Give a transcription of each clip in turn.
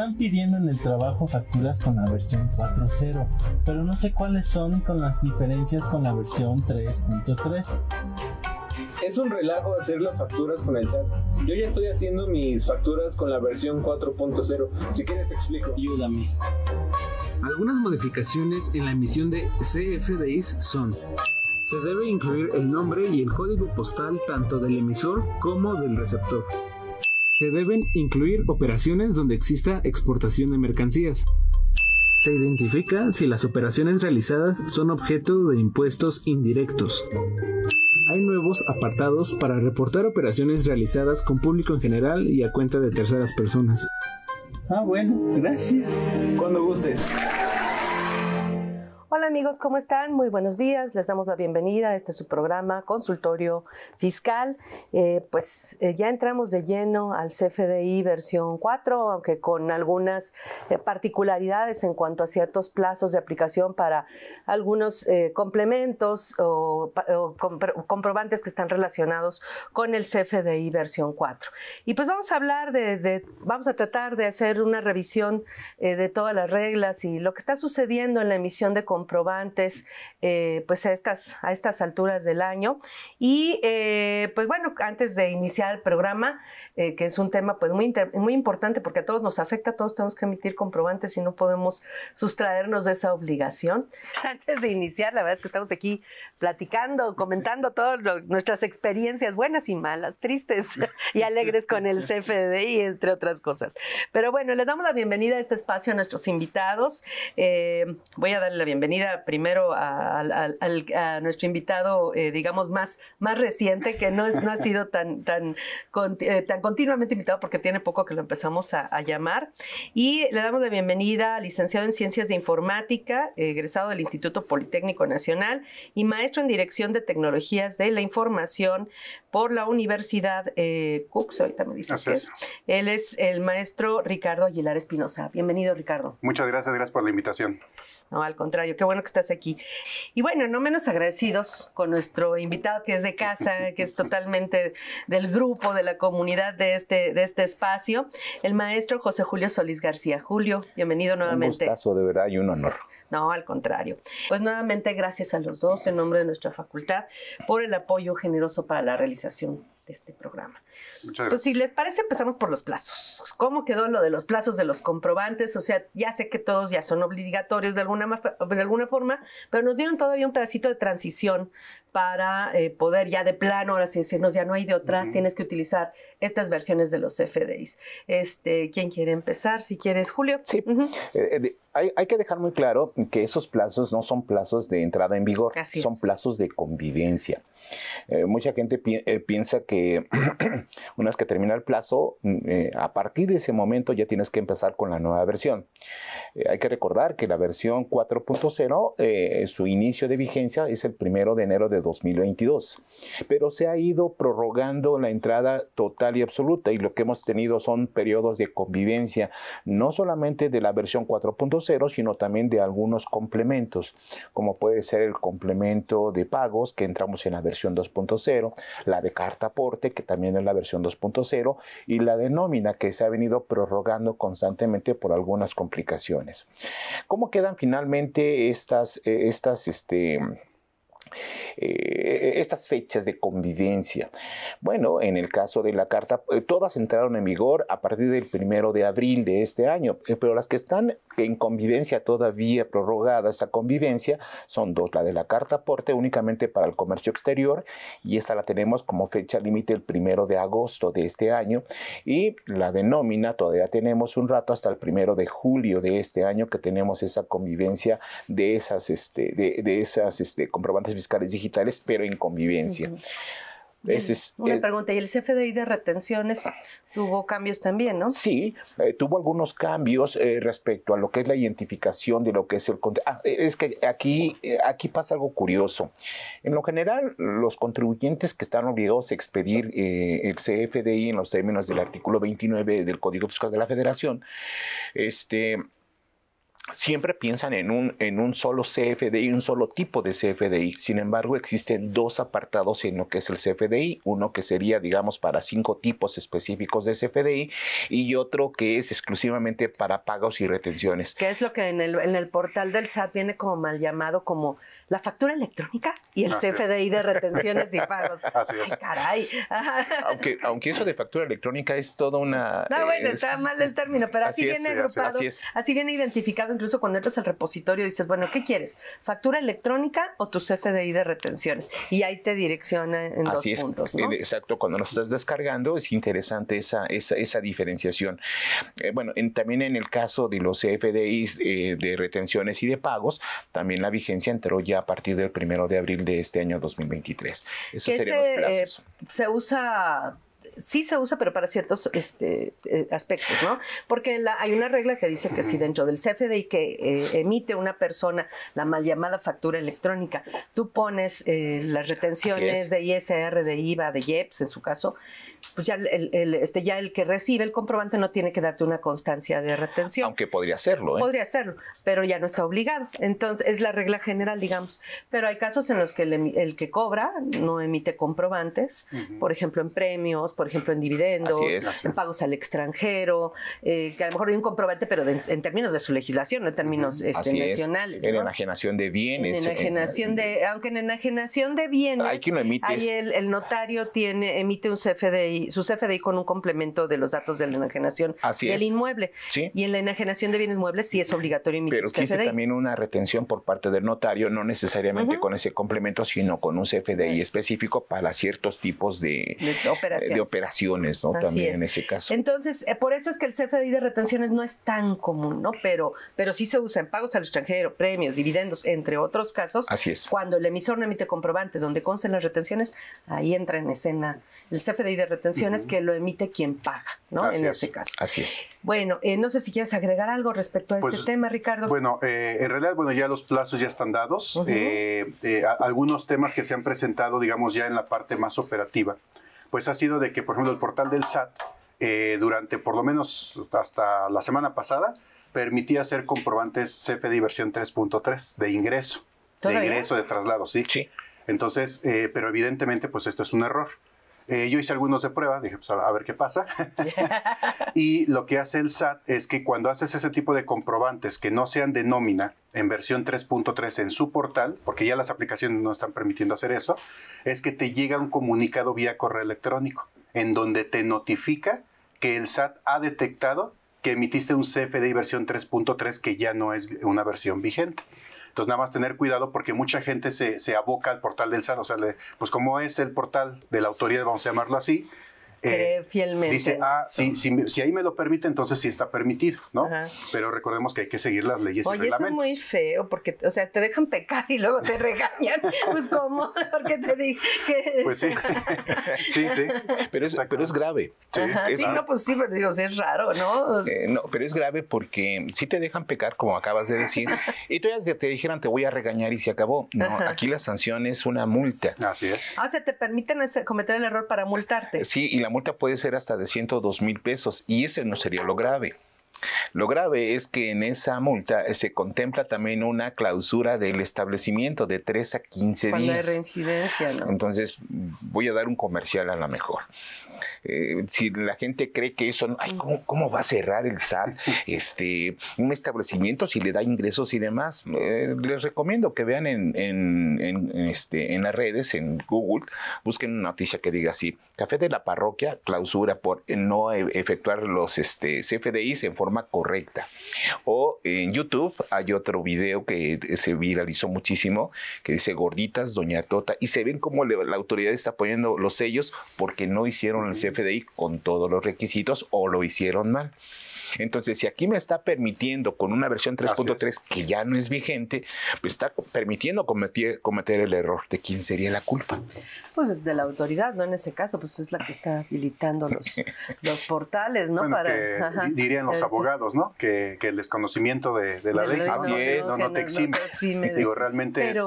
están pidiendo en el trabajo facturas con la versión 4.0, pero no sé cuáles son con las diferencias con la versión 3.3. Es un relajo hacer las facturas con el chat. Yo ya estoy haciendo mis facturas con la versión 4.0. Si quieres te explico. Ayúdame. Algunas modificaciones en la emisión de CFDIs son se debe incluir el nombre y el código postal tanto del emisor como del receptor. Se deben incluir operaciones donde exista exportación de mercancías. Se identifica si las operaciones realizadas son objeto de impuestos indirectos. Hay nuevos apartados para reportar operaciones realizadas con público en general y a cuenta de terceras personas. Ah, bueno, gracias. Cuando gustes. Hola amigos, ¿cómo están? Muy buenos días. Les damos la bienvenida este es su programa, Consultorio Fiscal. Eh, pues eh, ya entramos de lleno al CFDI versión 4, aunque con algunas eh, particularidades en cuanto a ciertos plazos de aplicación para algunos complementos o, comprobantes que están relacionados con el CFDI versión 4. Y pues vamos a hablar de, de vamos a tratar de hacer una revisión de todas las reglas y lo que está sucediendo en la emisión de comprobantes eh, pues a estas, a estas alturas del año. Y eh, pues bueno, antes de iniciar el programa, eh, que es un tema pues muy, muy importante porque a todos nos afecta, todos tenemos que emitir comprobantes y no podemos sustraernos de esa obligación. Antes de iniciar, la verdad es que estamos aquí platicando, comentando todas nuestras experiencias buenas y malas, tristes y alegres con el CFDI, entre otras cosas. Pero bueno, les damos la bienvenida a este espacio a nuestros invitados. voy a darle la bienvenida bienvenida primero a, nuestro invitado, eh, digamos, más, más reciente, que no, es, no ha sido tan, tan, eh, tan continuamente invitado porque tiene poco que lo empezamos a, llamar. Y le damos la bienvenida al licenciado en Ciencias de Informática, egresado del Instituto Politécnico Nacional y maestro en Dirección de Tecnologías de la Información por la Universidad eh, Cooks, ahorita me dices que es. Él es el maestro Ricardo Aguilar Espinosa. Bienvenido, Ricardo. Muchas gracias, gracias por la invitación. No, al contrario, qué bueno que estás aquí. Y bueno, no menos agradecidos con nuestro invitado que es de casa, que es totalmente del grupo, de la comunidad de este, de este espacio, el maestro José Julio Solís García. Julio, bienvenido nuevamente. Un gustazo, de verdad, y un honor. No, al contrario. Pues nuevamente gracias a los dos en nombre de nuestra facultad por el apoyo generoso para la realización este programa. Pues si les parece, empezamos por los plazos. ¿Cómo quedó lo de los plazos de los comprobantes? O sea, ya sé que todos ya son obligatorios de alguna, de alguna forma, pero nos dieron todavía un pedacito de transición para eh, poder ya de plano, ahora sí decirnos, ya no hay de otra, tienes que utilizar estas versiones de los FDIs. Este, ¿Quién quiere empezar? Si quieres, Julio. Sí hay, que dejar muy claro que esos plazos no son plazos de entrada en vigor, son plazos de convivencia. Eh, mucha gente eh, piensa que una vez que termina el plazo, mm, eh, a partir de ese momento ya tienes que empezar con la nueva versión. hay que recordar que la versión 4.0, su inicio de vigencia es el primero de enero de 2022, pero se ha ido prorrogando la entrada total y absoluta y lo que hemos tenido son periodos de convivencia, no solamente de la versión 4.0, sino también de algunos complementos, como puede ser el complemento de pagos, que entramos en la versión 2.0, la de carta aporte, que también es la versión 2.0, y la de nómina, que se ha venido prorrogando constantemente por algunas complicaciones. ¿Cómo quedan finalmente estas, eh, estas este, eh, estas fechas de convivencia. Bueno, en el caso de la carta, eh, todas entraron en vigor a partir del primero de abril de este año, eh, pero las que están en convivencia todavía prorrogadas a convivencia son dos, la de la carta aporte únicamente para el comercio exterior y esta la tenemos como fecha límite el primero de agosto de este año y la de nómina todavía tenemos un rato hasta el primero de julio de este año que tenemos esa convivencia de esas, este, de, de esas este, comprobantes fiscales digitales, pero en convivencia. es, Una pregunta, ¿y el CFDI de retenciones tuvo cambios también, no? Sí, eh, tuvo algunos cambios eh, respecto a lo que es la identificación de lo que es el... Ah, eh, es que aquí, aquí pasa algo curioso. En lo general, los contribuyentes que están obligados a expedir el CFDI en los términos del artículo 29 del Código Fiscal de la Federación, este siempre piensan en un, en un solo CFDI, un solo tipo de CFDI. Sin embargo, existen dos apartados en lo que es el CFDI, uno que sería, digamos, para cinco tipos específicos de CFDI y otro que es exclusivamente para pagos y retenciones. Que es lo que en el, en el portal del SAT viene como mal llamado como la factura electrónica y el CFDI de retenciones y pagos? Ay, caray. Aunque, aunque eso de factura electrónica es toda una... No, bueno, está mal el término, pero así, viene agrupado, así, así viene identificado incluso cuando entras al repositorio dices, bueno, ¿qué quieres? ¿Factura electrónica o tu CFDI de retenciones? Y ahí te direcciona en Así dos es, puntos. Eh, exacto, cuando lo estás descargando es interesante esa, diferenciación. Eh, bueno, también en el caso de los CFDIs eh, de retenciones y de pagos, también la vigencia entró ya a partir del primero de abril de este año 2023. Esos sería los se usa sí se usa, pero para ciertos este, eh, aspectos, ¿no? Porque hay una regla que dice que si dentro del CFDI que eh, emite una persona la mal llamada factura electrónica, tú pones eh, las retenciones de ISR, de IVA, de IEPS en su caso, pues ya el, este, ya el que recibe el comprobante no tiene que darte una constancia de retención. Aunque podría hacerlo. ¿eh? Podría hacerlo, pero ya no está obligado. Entonces, es la regla general, digamos. Pero hay casos en los que el, el que cobra no emite comprobantes, por ejemplo, en premios, por ejemplo, en dividendos, en pagos al extranjero, eh, que a lo mejor hay un comprobante, pero en términos de su legislación, no en términos este, nacionales. En enajenación de bienes. En eh, enajenación de, aunque en enajenación de bienes, hay Ahí el, notario tiene, emite un CFDI su CFDI con un complemento de los datos de la enajenación del inmueble. Y en la enajenación de bienes muebles sí es obligatorio emitir Pero existe también una retención por parte del notario, no necesariamente con ese complemento, sino con un CFDI específico para ciertos tipos de, eh, operaciones, ¿no? también en ese caso. Entonces, eh, por eso es que el CFDI de retenciones no es tan común, ¿no? Pero, pero sí se usa en pagos al extranjero, premios, dividendos, entre otros casos. Así es. Cuando el emisor no emite comprobante donde consten las retenciones, ahí entra en escena el CFDI de retenciones retenciones que lo emite quien paga, ¿no? en ese caso. Así es. Bueno, eh, no sé si quieres agregar algo respecto a este pues, tema, Ricardo. Bueno, eh, en realidad, bueno, ya los plazos ya están dados. Eh, algunos temas que se han presentado, digamos, ya en la parte más operativa, pues ha sido de que, por ejemplo, el portal del SAT, durante por lo menos hasta la semana pasada, permitía hacer comprobantes CFD versión 3.3 de ingreso. De ingreso de traslado, sí. Sí. Entonces, pero evidentemente, pues esto es un error. Eh, yo hice algunos de prueba, dije, pues a ver qué pasa. y lo que hace el SAT es que cuando haces ese tipo de comprobantes que no sean de nómina en versión 3.3 en su portal, porque ya las aplicaciones no están permitiendo hacer eso, es que te llega un comunicado vía correo electrónico en donde te notifica que el SAT ha detectado que emitiste un CFDI versión 3.3 que ya no es una versión vigente. Entonces, nada más tener cuidado porque mucha gente se, aboca al portal del SAT. O sea, pues como es el portal de la autoridad, vamos a llamarlo así, eh, fielmente. Dice, ah, si, si, ahí me lo permite, entonces sí está permitido, ¿no? Pero recordemos que hay que seguir las leyes Oye, y reglamentos. Oye, es muy feo, porque, o sea, te dejan pecar y luego te regañan. pues, ¿cómo? Porque te dije que... Pues sí. sí, sí. Pero es, pero es grave. Sí, sí no, pues sí, pero digo, es raro, ¿no? Eh, no, pero es grave porque sí te dejan pecar, como acabas de decir, y todavía te, te dijeran, te voy a regañar y se acabó. No, aquí la sanción es una multa. Así es. Ah, o sea, te permiten cometer el error para multarte. Sí, y la la multa puede ser hasta de 102 mil pesos y ese no sería lo grave. Lo grave es que en esa multa eh, se contempla también una clausura del establecimiento de 3 a 15 días. reincidencia, Entonces, voy a dar un comercial a la mejor. Eh, si la gente cree que eso, ay, ¿cómo, va a cerrar el SAT este, un establecimiento si le da ingresos y demás? Eh, les recomiendo que vean este, en, las redes, en Google, busquen una noticia que diga así, Café de la Parroquia clausura por no e-, efectuar los este, CFDIs en forma correcta. O en YouTube hay otro video que se viralizó muchísimo que dice gorditas doña Tota y se ven cómo la autoridad está poniendo los sellos porque no hicieron el CFDI con todos los requisitos o lo hicieron mal. Entonces, si aquí me está permitiendo con una versión 3.3 que ya no es vigente, pues está permitiendo cometer, cometer el error. ¿De quién sería la culpa? pues de la autoridad, ¿no? En ese caso, pues es la que está habilitando los, portales, ¿no? dirían los este, abogados, ¿no? Que, el desconocimiento de, la ley no, te exime. Digo, realmente es, e-,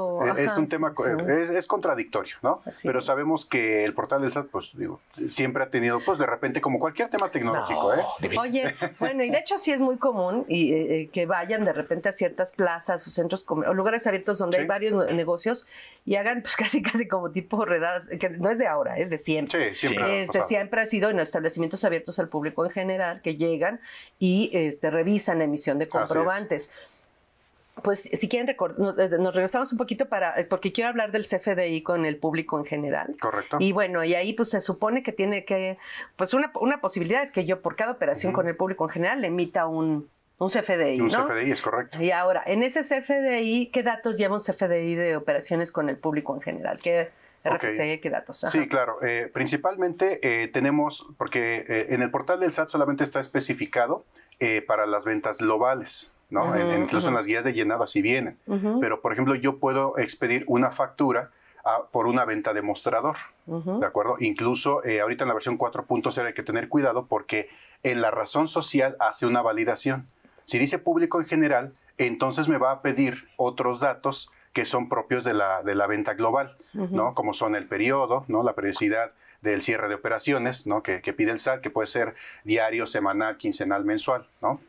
un tema, Es, contradictorio, ¿no? Pero sabemos que el portal del SAT, pues digo, siempre ha tenido, pues de repente, como cualquier tema tecnológico, ¿eh? Oye, bueno, y de hecho sí es muy común y, eh, eh, que vayan de repente a ciertas plazas o centros o lugares abiertos donde hay varios negocios y hagan pues casi casi como tipo redadas que no es de ahora, es de siempre. Sí, siempre. Este, siempre ha sido en establecimientos abiertos al público en general que llegan y este, revisan la emisión de comprobantes. Pues si quieren, eh, nos regresamos un poquito para, eh, porque quiero hablar del CFDI con el público en general. Correcto. Y bueno, y ahí pues se supone que tiene que, pues una, posibilidad es que yo por cada operación con el público en general emita un, un CFDI. Un CFDI, es correcto. Y ahora, en ese CFDI, ¿qué datos lleva un CFDI de operaciones con el público en general? ¿Qué, RFC, qué datos. Sí, claro. Eh, principalmente eh, tenemos, porque eh, en el portal del SAT solamente está especificado para las ventas globales. ¿no? incluso en las guías de llenado así vienen. Pero, por ejemplo, yo puedo expedir una factura ah, por una venta de mostrador, ¿de acuerdo? Incluso ahorita en la versión 4.0 hay que tener cuidado porque en la razón social hace una validación. Si dice público en general, entonces me va a pedir otros datos que son propios de la, de la venta global, ¿no? Como son el periodo, ¿no? La periodicidad del cierre de operaciones, ¿no? Que, pide el SAT, que puede ser diario, semanal, quincenal, mensual, ¿no?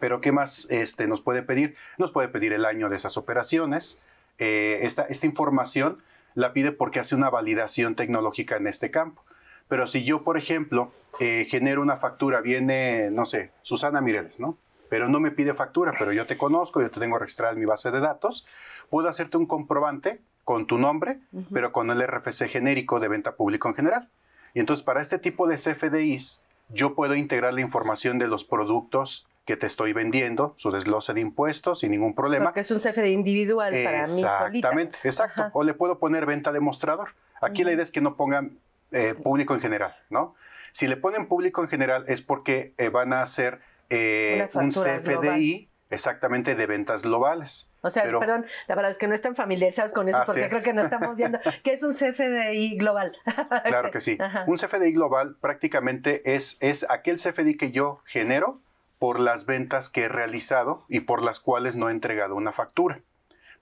Pero ¿qué más este, nos puede pedir? Nos puede pedir el año de esas operaciones. Eh, esta, esta información la pide porque hace una validación tecnológica en este campo. Pero si yo, por ejemplo, eh, genero una factura, viene, no sé, Susana Mireles, ¿no? Pero no me pide factura, pero yo te conozco, yo te tengo registrada en mi base de datos. Puedo hacerte un comprobante con tu nombre, pero con el RFC genérico de venta público en general. Y entonces para este tipo de CFDIs, yo puedo integrar la información de los productos que te estoy vendiendo, su desglose de impuestos sin ningún problema. Porque es un CFD individual para mí Exactamente, exacto. O le puedo poner venta demostrador. Aquí la idea es que no pongan eh, público en general, ¿no? Si le ponen público en general es porque eh, van a hacer eh, un CFDI exactamente de ventas globales. O sea, perdón, para los que no están familiarizados con eso, porque creo que no estamos viendo, ¿qué es un CFDI global? claro que sí. Un CFDI global prácticamente es, es aquel CFDI que yo genero por las ventas que he realizado y por las cuales no he entregado una factura.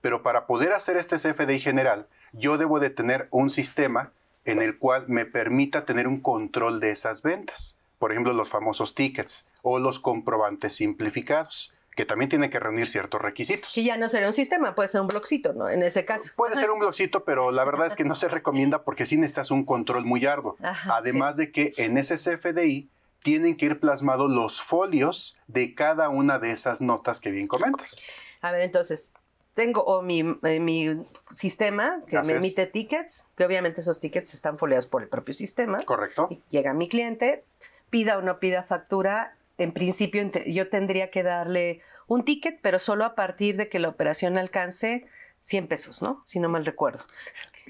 Pero para poder hacer este CFDI general, yo debo de tener un sistema en el cual me permita tener un control de esas ventas. Por ejemplo, los famosos tickets o los comprobantes simplificados que también tiene que reunir ciertos requisitos. Y ya no será un sistema, puede ser un blogcito, ¿no? En ese caso. Puede ser un bloxito, pero la verdad es que no se recomienda porque sí necesitas un control muy largo. Además de que en ese CFDI tienen que ir plasmados los folios de cada una de esas notas que bien comentas. A ver, entonces, tengo o mi, eh, sistema que me emite tickets, que obviamente esos tickets están foliados por el propio sistema. Correcto. llega mi cliente, pida o no pida factura, en principio yo tendría que darle un ticket, pero solo a partir de que la operación alcance 100 pesos, ¿no? Si no mal recuerdo.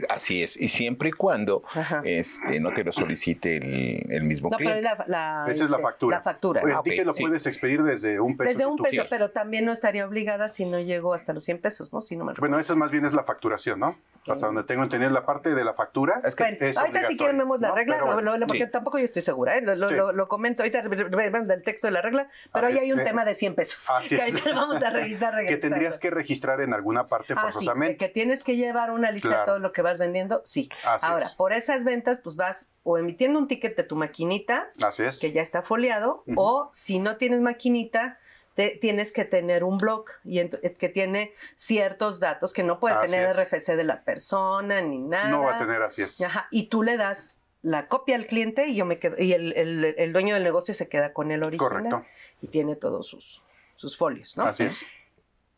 Así es, y siempre y cuando este, no te lo solicite el, el mismo no, cliente. Pero la, Esa es la este, factura. La factura. Ah, lo puedes expedir desde un peso. Desde un peso, pero también no estaría obligada si no llegó hasta los 100 pesos, ¿no? Si no me bueno, eso más bien es la facturación, ¿no? Hasta donde tengo entendido la parte de la factura. Es que ahorita si quieren vemos la regla, porque tampoco yo estoy segura, ¿eh? lo, lo, comento, ahorita vemos el texto de la regla, pero ahí hay un eh, tema de 100 pesos. que ahorita vamos a revisar. que tendrías que registrar en alguna parte ah, forzosamente. que tienes que llevar una lista de todo lo que va vendiendo, sí. Ahora, por esas ventas, pues vas o emitiendo un ticket de tu maquinita, Así es. que ya está foliado, o si no tienes maquinita, te, tienes que tener un blog y eh, que tiene ciertos datos que no puede tener RFC de la persona ni nada. No va a tener, así es. y tú le das la copia al cliente y yo me quedo, y el, dueño del negocio se queda con el original y tiene todos sus, sus folios, Así es.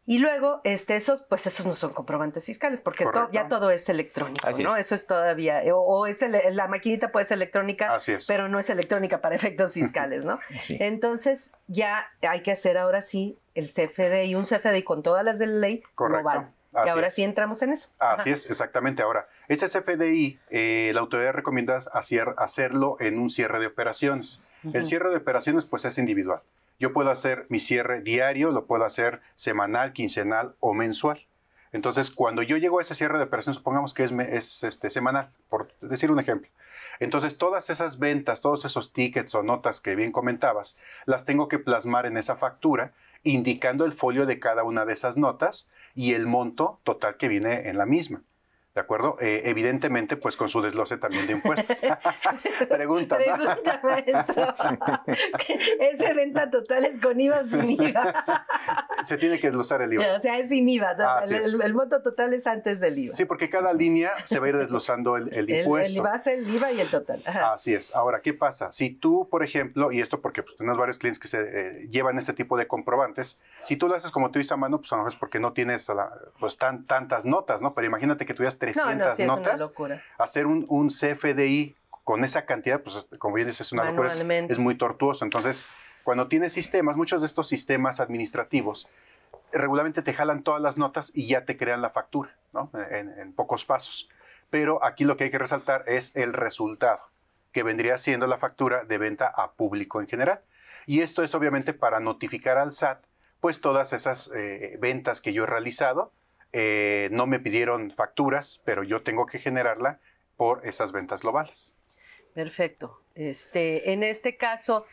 Y luego, este, esos, pues esos no son comprobantes fiscales, porque ya todo es electrónico, ¿no? Eso es todavía, eh, o, es la maquinita puede ser electrónica, pero no es electrónica para efectos fiscales, ¿no? Entonces, ya hay que hacer ahora sí el CFDI, un CFDI con todas las de la ley Correcto. global. y ahora sí entramos en eso. Así es, exactamente. Ahora, ese CFDI, eh, la autoridad recomienda hacer, hacerlo en un cierre de operaciones. El cierre de operaciones, pues es individual. Yo puedo hacer mi cierre diario, lo puedo hacer semanal, quincenal o mensual. Entonces, cuando yo llego a ese cierre de operación, supongamos que es, es este, semanal, por decir un ejemplo. Entonces, todas esas ventas, todos esos tickets o notas que bien comentabas, las tengo que plasmar en esa factura, indicando el folio de cada una de esas notas y el monto total que viene en la misma. ¿De acuerdo? Eh, evidentemente, pues con su desglose también de impuestos. Pregunta. Pregunta, maestro. Ese renta total es con IVA o sin IVA. Se tiene que desglosar el IVA. o sea, es sin IVA. el, monto total es antes del IVA. Sí, porque cada línea se va a ir desglosando el, el impuesto. El, es el IVA y el total. Así es. Ahora, ¿qué pasa? Si tú, por ejemplo, y esto porque pues, tenemos varios clientes que se eh, llevan este tipo de comprobantes, si tú lo haces como tú dices a mano, pues a lo mejor es porque no tienes pues, tan, tantas notas, ¿no? Pero imagínate que tú ya 300 notas. Hacer un, un, CFDI con esa cantidad, pues como bien dices, es una locura, es, muy tortuoso. Entonces, cuando tienes sistemas, muchos de estos sistemas administrativos, regularmente te jalan todas las notas y ya te crean la factura, ¿no? En, pocos pasos. Pero aquí lo que hay que resaltar es el resultado, que vendría siendo la factura de venta a público en general. Y esto es obviamente para notificar al SAT, pues todas esas eh, ventas que yo he realizado eh, no me pidieron facturas, pero yo tengo que generarla por esas ventas globales. Perfecto. Este, en este caso,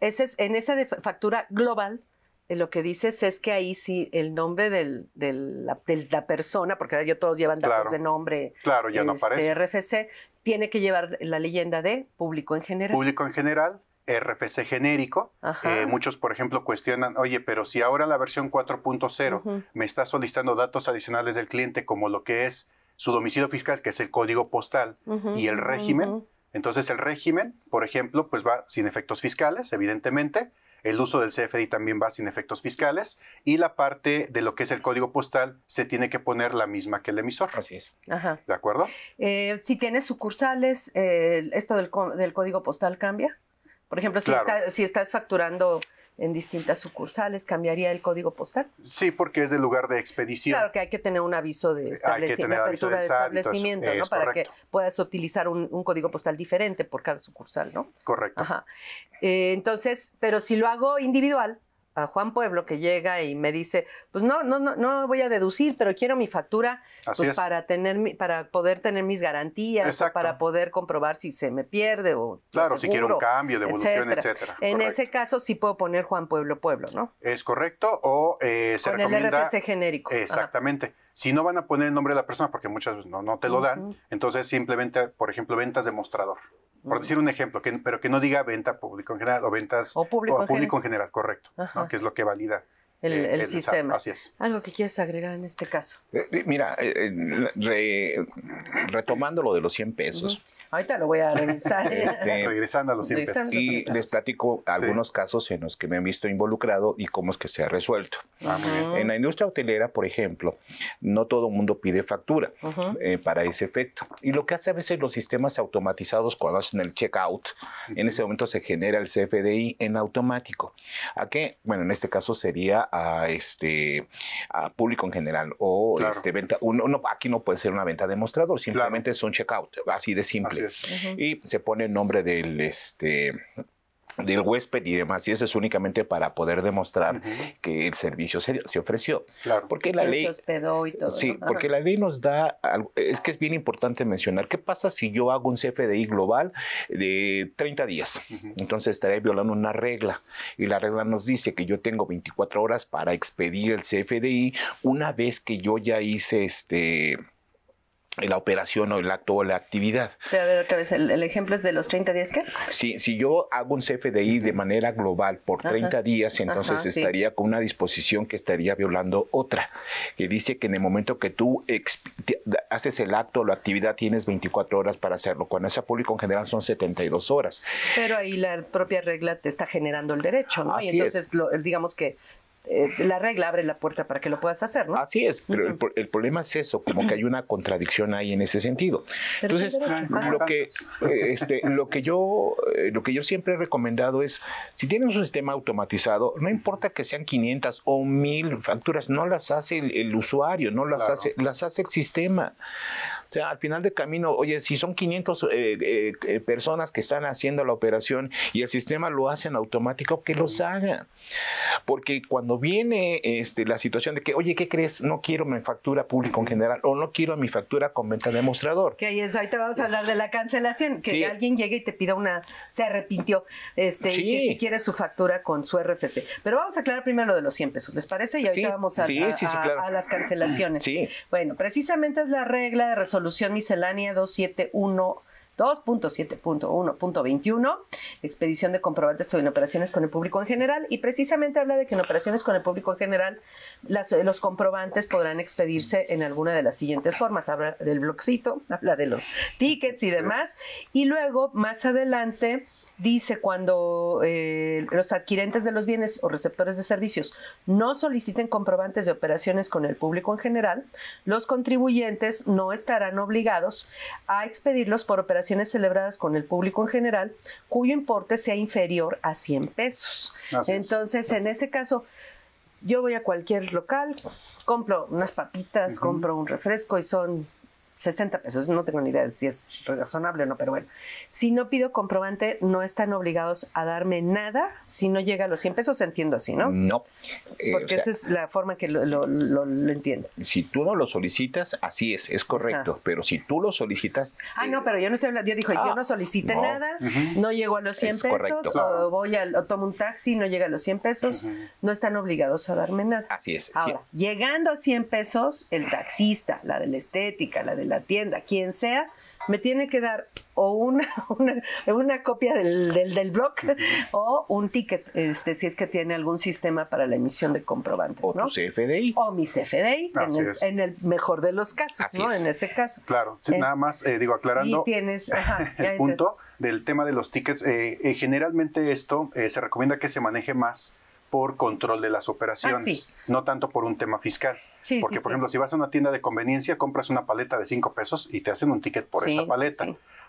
ese en esa factura global, eh, lo que dices es que ahí sí el nombre de la persona, porque yo todos llevan datos de nombre. Claro, ya no este, aparece. RFC tiene que llevar la leyenda de público en general. Público en general, RFC genérico. Eh, muchos, por ejemplo, cuestionan, oye, pero si ahora la versión 4.0 me está solicitando datos adicionales del cliente como lo que es su domicilio fiscal, que es el código postal, y el régimen, entonces el régimen, por ejemplo, pues va sin efectos fiscales, evidentemente. El uso del CFDI también va sin efectos fiscales y la parte de lo que es el código postal se tiene que poner la misma que el emisor. Así es. ¿De acuerdo? Eh, si tienes sucursales, eh, ¿esto del, del código postal cambia? Por ejemplo, si, si estás facturando en distintas sucursales, cambiaría el código postal. Sí, porque es del lugar de expedición. Claro que hay que tener un aviso de, establecimiento, apertura de, establecimiento, ¿no? Para que puedas utilizar un, código postal diferente por cada sucursal, ¿no? Correcto. Ajá. Eh, entonces, pero si lo hago individual, Juan Pueblo que llega y me dice, pues no, no, no, no voy a deducir, pero quiero mi factura pues, para tener para poder tener mis garantías, para poder comprobar si se me pierde o claro, si quiero un cambio, devolución, evolución, etcétera. En ese caso sí puedo poner Juan Pueblo Pueblo, ¿no? Es correcto o eh, se Con el RFC genérico. Exactamente. Si no van a poner el nombre de la persona, porque muchas veces no, no te lo dan, entonces simplemente, por ejemplo, ventas de mostrador por decir un ejemplo, pero que no diga venta público en general o ventas o público, en, general, correcto, que es lo que valida. El, eh, sistema. Algo que quieres agregar en este caso. Eh, eh, mira, retomando lo de los 100 pesos, Ahorita lo voy a revisar. ¿eh? Este, regresando a los 100 Y les platico algunos casos en los que me han visto involucrado y cómo es que se ha resuelto. Ah, en la industria hotelera, por ejemplo, no todo el mundo pide factura eh, para ese efecto. Y lo que hace a veces los sistemas automatizados cuando hacen el checkout, en ese momento se genera el CFDI en automático. ¿A qué? Bueno, en este caso sería a este público en general o este, venta. Uno, aquí no puede ser una venta de mostrador, simplemente es un checkout, así de simple. Y se pone el nombre del este del huésped y demás, y eso es únicamente para poder demostrar que el servicio se, ofreció. Claro. Porque la ley... Sí, porque la ley nos da... es que es bien importante mencionar, ¿qué pasa si yo hago un CFDI global de 30 días? Entonces estaré violando una regla, y la regla nos dice que yo tengo 24 horas para expedir el CFDI una vez que yo ya hice este la operación o el acto o la actividad. Pero a ver otra vez, ¿el, ejemplo es de los 30 días qué? Sí, si yo hago un CFDI de manera global por 30 días, entonces estaría con una disposición que estaría violando otra, que dice que en el momento que tú haces el acto o la actividad tienes 24 horas para hacerlo. Cuando es público en general son 72 horas. Pero ahí la propia regla te está generando el derecho, ¿no? y entonces, es. Lo, digamos que eh, la regla abre la puerta para que lo puedas hacer, ¿no? Así es, pero el, problema es eso, como que hay una contradicción ahí en ese sentido. Entonces, lo que, eh, este, lo, que yo, eh, lo que yo siempre he recomendado es, si tienes un sistema automatizado, no importa que sean 500 o 1000 facturas, no las hace el, usuario, no las, hace, las hace el sistema. O sea, al final del camino, oye, si son 500 eh, eh, eh, personas que están haciendo la operación y el sistema lo hace en automático, que los haga. Porque cuando viene este, la situación de que, oye, ¿qué crees? No quiero mi factura pública en general o no quiero mi factura con venta de mostrador. Que ahí es, te vamos a hablar de la cancelación, que alguien llegue y te pida una, se arrepintió, este, y que si quiere su factura con su RFC. Pero vamos a aclarar primero lo de los 100 pesos, ¿les parece? Y ahorita vamos a, las cancelaciones. Bueno, precisamente es la regla de resolución solución miscelánea 271. expedición de comprobantes en operaciones con el público en general, y precisamente habla de que en operaciones con el público en general los comprobantes podrán expedirse en alguna de las siguientes formas. Habla del blocito, habla de los tickets y demás, y luego más adelante dice cuando eh, los adquirentes de los bienes o receptores de servicios no soliciten comprobantes de operaciones con el público en general, los contribuyentes no estarán obligados a expedirlos por operaciones celebradas con el público en general cuyo importe sea inferior a 100 pesos. Entonces, en ese caso, yo voy a cualquier local, compro unas papitas, compro un refresco y son 60 pesos, no tengo ni idea de si es razonable o no, pero bueno. Si no pido comprobante, no están obligados a darme nada si no llega a los 100 pesos, entiendo así, ¿no? No. Eh, Porque esa es la forma que lo, entiendo. Si tú no lo solicitas, así es, es correcto, pero si tú lo solicitas... Ah, eh, no, pero yo no estoy hablando, yo dije yo ah, no solicité nada, no llego a los 100 pesos, o voy o tomo un taxi, no llega a los 100 pesos, no están obligados a darme nada. Así es. Ahora, llegando a 100 pesos, el taxista, la de la estética, la del la tienda, quien sea, me tiene que dar o una, una, copia del, del, del blog o un ticket, este, si es que tiene algún sistema para la emisión de comprobantes. O ¿no? CFDI. O mi CFDI, en el, mejor de los casos, ¿no? En ese caso. Claro, eh, nada más, eh, digo, aclarando. tienes, el punto del tema de los tickets. Eh, generalmente esto se recomienda que se maneje más por control de las operaciones, ah, no tanto por un tema fiscal. Porque, por ejemplo, si vas a una tienda de conveniencia, compras una paleta de 5 pesos y te hacen un ticket por esa paleta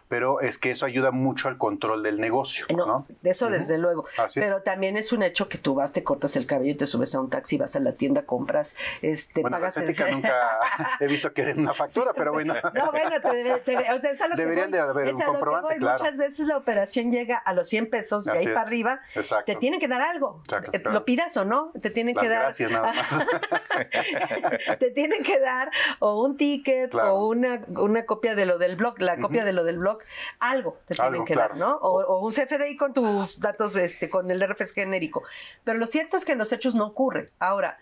pero es que eso ayuda mucho al control del negocio. Eh, no, De eso, desde luego. pero también es un hecho que tú vas, te cortas el cabello te subes a un taxi, vas a la tienda, compras, este, pagas. La nunca he visto que den una factura, pero bueno. No, bueno, te o sea, deberían de haber un comprobante, Muchas veces la operación llega a los 100 pesos, de ahí para arriba, te tienen que dar algo. Eh, lo pidas o no, te tienen que dar. Gracias, nada más. te tienen que dar o un ticket o una, una copia de lo del blog, la copia de lo del blog algo te tienen que dar, ¿no? O, un CFDI con tus datos, este, con el RFC genérico. Pero lo cierto es que en los hechos no ocurre. Ahora,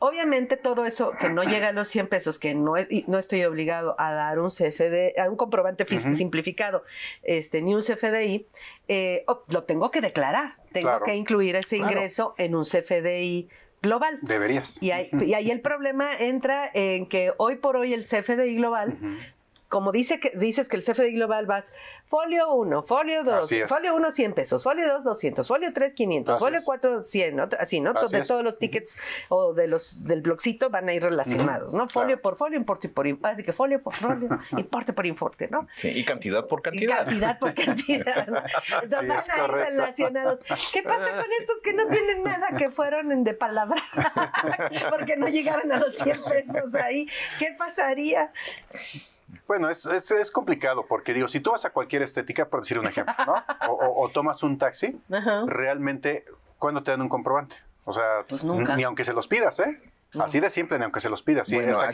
Obviamente todo eso que no llega a los 100 pesos, que no, no estoy obligado a dar un CFD, a un comprobante simplificado, este, ni un CFDI, eh, lo tengo que declarar, tengo que incluir ese ingreso en un CFDI global. Deberías. Y ahí, el problema entra en que hoy por hoy el CFDI global como dice que, dices que el CFD Global vas folio 1, folio 2, folio 1 100 pesos, folio 2 200, folio 3 500, folio 4 100, así, ¿no? Así todos los tickets o de los del blocito van a ir relacionados, ¿no? Folio por folio, importe por importe, así que folio por folio, importe por importe, ¿no? Sí, y cantidad por cantidad. Y cantidad por cantidad. van a ir relacionados. ¿Qué pasa con estos que no tienen nada que fueron de palabra? Porque no llegaron a los 100 pesos ahí. ¿Qué pasaría? Bueno, es, es, complicado porque digo, si tú vas a cualquier estética, por decir un ejemplo, ¿no? o, tomas un taxi, realmente, ¿cuándo te dan un comprobante? O sea, pues ni aunque se los pidas, ¿eh? Así de simple, aunque se los pida. Sí, aquí, en la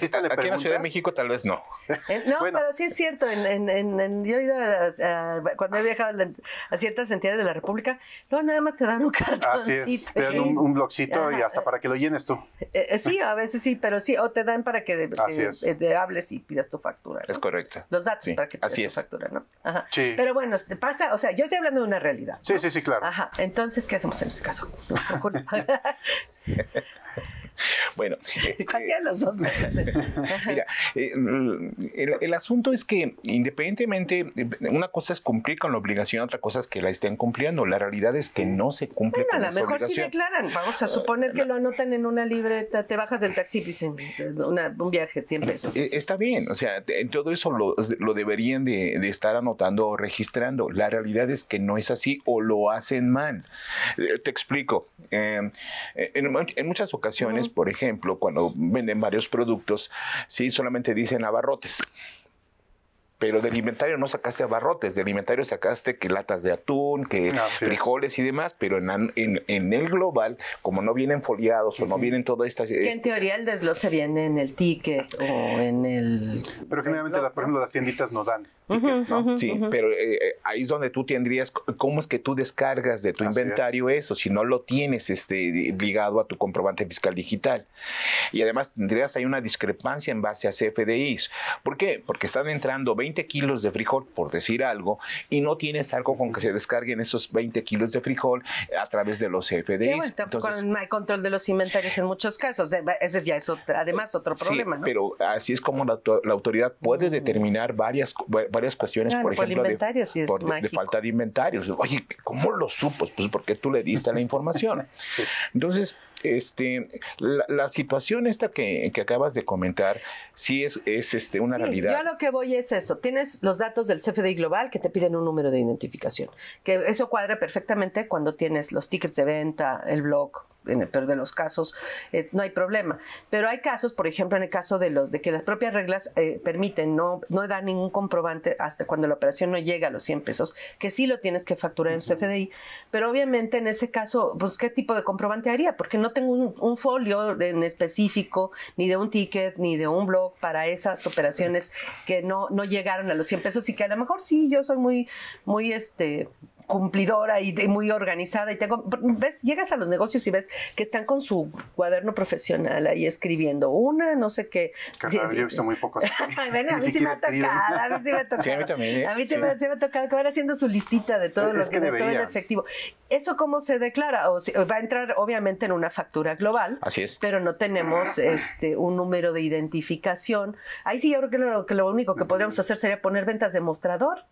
Ciudad de México tal vez no. Eh, no, pero sí es cierto. En, yo he ido a, cuando he viajado a ciertas entidades de la República, no, nada más te dan un cartoncito. te dan un, un y hasta para que lo llenes tú. Eh, eh, sí, a veces sí, pero sí, o te dan para que te, hables y pidas tu factura. Es correcto. Los datos para que pidas así tu factura, ¿no? Ajá. Sí. Pero bueno, este, pasa, o sea, yo estoy hablando de una realidad. Sí, sí, sí, claro. Ajá. Entonces, ¿qué hacemos en ese caso? bueno. el, asunto es que independientemente, eh, una cosa es cumplir con la obligación, otra cosa es que la estén cumpliendo. La realidad es que no se cumple bueno, la a lo mejor sí declaran. Vamos a suponer que ah, lo anotan en una libreta, te bajas del taxi y dicen un viaje, 100 eh, pesos. Eh, está bien, o sea, todo eso lo, deberían de, estar anotando o registrando. La realidad es que no es así o lo hacen mal. Te explico. en, muchas ocasiones por ejemplo, cuando venden varios productos, sí solamente dicen abarrotes pero del inventario no sacaste abarrotes, del inventario sacaste que latas de atún, que frijoles y demás, pero en, el global, como no vienen foliados o no vienen todas estas... Que en teoría el desglose viene en el ticket o en el... Pero generalmente, por ejemplo, las tienditas no dan. sí, pero eh, eh, ahí es donde tú tendrías, ¿cómo es que tú descargas de tu inventario eso si no lo tienes este, ligado a tu comprobante fiscal digital? Y además tendrías ahí una discrepancia en base a CFDIs. ¿Por qué? Porque están entrando 20 kilos de frijol, por decir algo, y no tienes algo con que se descarguen esos 20 kilos de frijol a través de los CFDIs. no hay control de los inventarios en muchos casos. Ese ya es eh, otro, además otro problema. pero así es como la, autoridad puede mm. determinar varias, varias cuestiones, por ejemplo, de, falta de inventarios. Oye, ¿cómo lo supo? Pues porque tú le diste la información. Entonces, este, la, situación esta que, que, acabas de comentar, sí es, es este, una realidad. Yo lo que voy es eso. Tienes los datos del CFDI Global que te piden un número de identificación, que eso cuadra perfectamente cuando tienes los tickets de venta, el blog, en el peor de los casos eh, no hay problema. Pero hay casos, por ejemplo, en el caso de los de que las propias reglas eh, permiten no, no dar ningún comprobante hasta cuando la operación no llega a los 100 pesos, que sí lo tienes que facturar en su FDI. Pero obviamente en ese caso, pues, ¿qué tipo de comprobante haría? Porque no tengo un, folio en específico, ni de un ticket, ni de un blog para esas operaciones que no, no llegaron a los 100 pesos y que a lo mejor sí, yo soy muy, muy este cumplidora y muy organizada y tengo, ves, llegas a los negocios y ves que están con su cuaderno profesional ahí escribiendo una, no sé qué. yo he visto muy pocos. a, mí sí me ha tocado, a mí sí me ha tocado. a mí ¿eh? me, me ha tocado que van haciendo su listita de todo, que, el efectivo. ¿Eso cómo se declara? O va a entrar obviamente en una factura global. Así es. Pero no tenemos este, un número de identificación. Ahí sí yo creo que lo único que podríamos hacer sería poner ventas de mostrador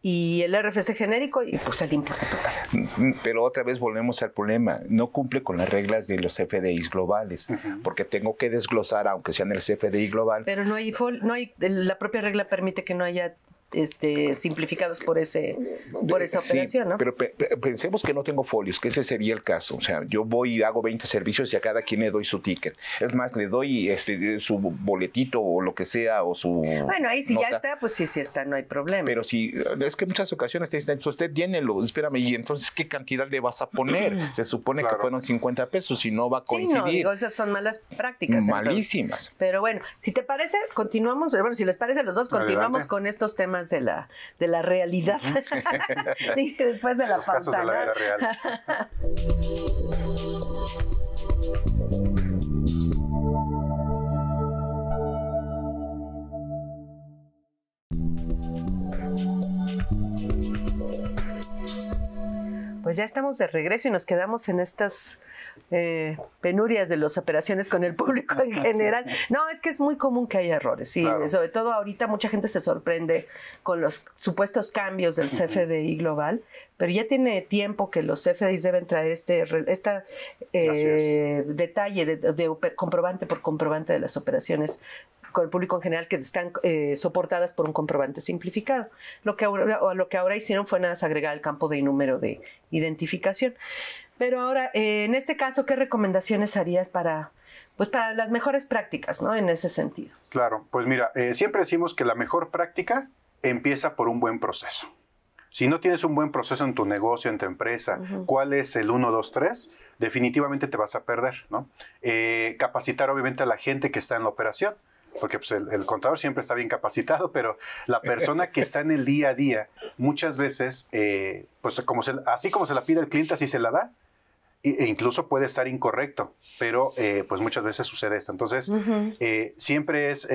y el RFC genérico y pues el importe total. Mm, mm, pero otra vez volvemos al problema, no cumple con las reglas de los FDIs globales, porque tengo que desglosar, aunque sean el CFDI global. Pero no hay, no hay, la propia regla permite que no haya este, simplificados por, ese, por esa operación, ¿no? Pero pensemos que no tengo folios, que ese sería el caso. O sea, yo voy y hago 20 servicios y a cada quien le doy su ticket. Es más, le doy este, su boletito o lo que sea o su. Bueno, ahí si ya está, pues sí, sí está, no hay problema. Pero si es que muchas ocasiones te dicen, pues, usted llénelo, espérame, y entonces, ¿qué cantidad le vas a poner? Se supone que fueron 50 pesos y no va a coincidir. Sí, no, digo, esas son malas prácticas. Malísimas. Pero bueno, si te parece, continuamos, bueno, si les parece a los dos, continuamos con estos temas de la, de la realidad. Después de la Los Pues ya estamos de regreso y nos quedamos en estas eh, penurias de las operaciones con el público en general. No, es que es muy común que haya errores y sobre todo ahorita mucha gente se sorprende con los supuestos cambios del CFDI global, pero ya tiene tiempo que los CFDIs deben traer este eh, detalle de, comprobante por comprobante de las operaciones con el público en general que están eh, soportadas por un comprobante simplificado. Lo que, ahora, lo que ahora hicieron fue nada más agregar el campo de número de identificación. Pero ahora, eh, en este caso, ¿qué recomendaciones harías para, pues, para las mejores prácticas ¿no? en ese sentido? Claro, pues mira, eh, siempre decimos que la mejor práctica empieza por un buen proceso. Si no tienes un buen proceso en tu negocio, en tu empresa, ¿cuál es el 1, 2, 3? Definitivamente te vas a perder, ¿no? capacitar obviamente a la gente que está en la operación porque pues, el, contador siempre está bien capacitado, pero la persona que está en el día a día muchas veces, eh, pues como así como se la pide el cliente, así se la da. E incluso puede estar incorrecto, pero eh, pues muchas veces sucede esto. Entonces, eh, siempre es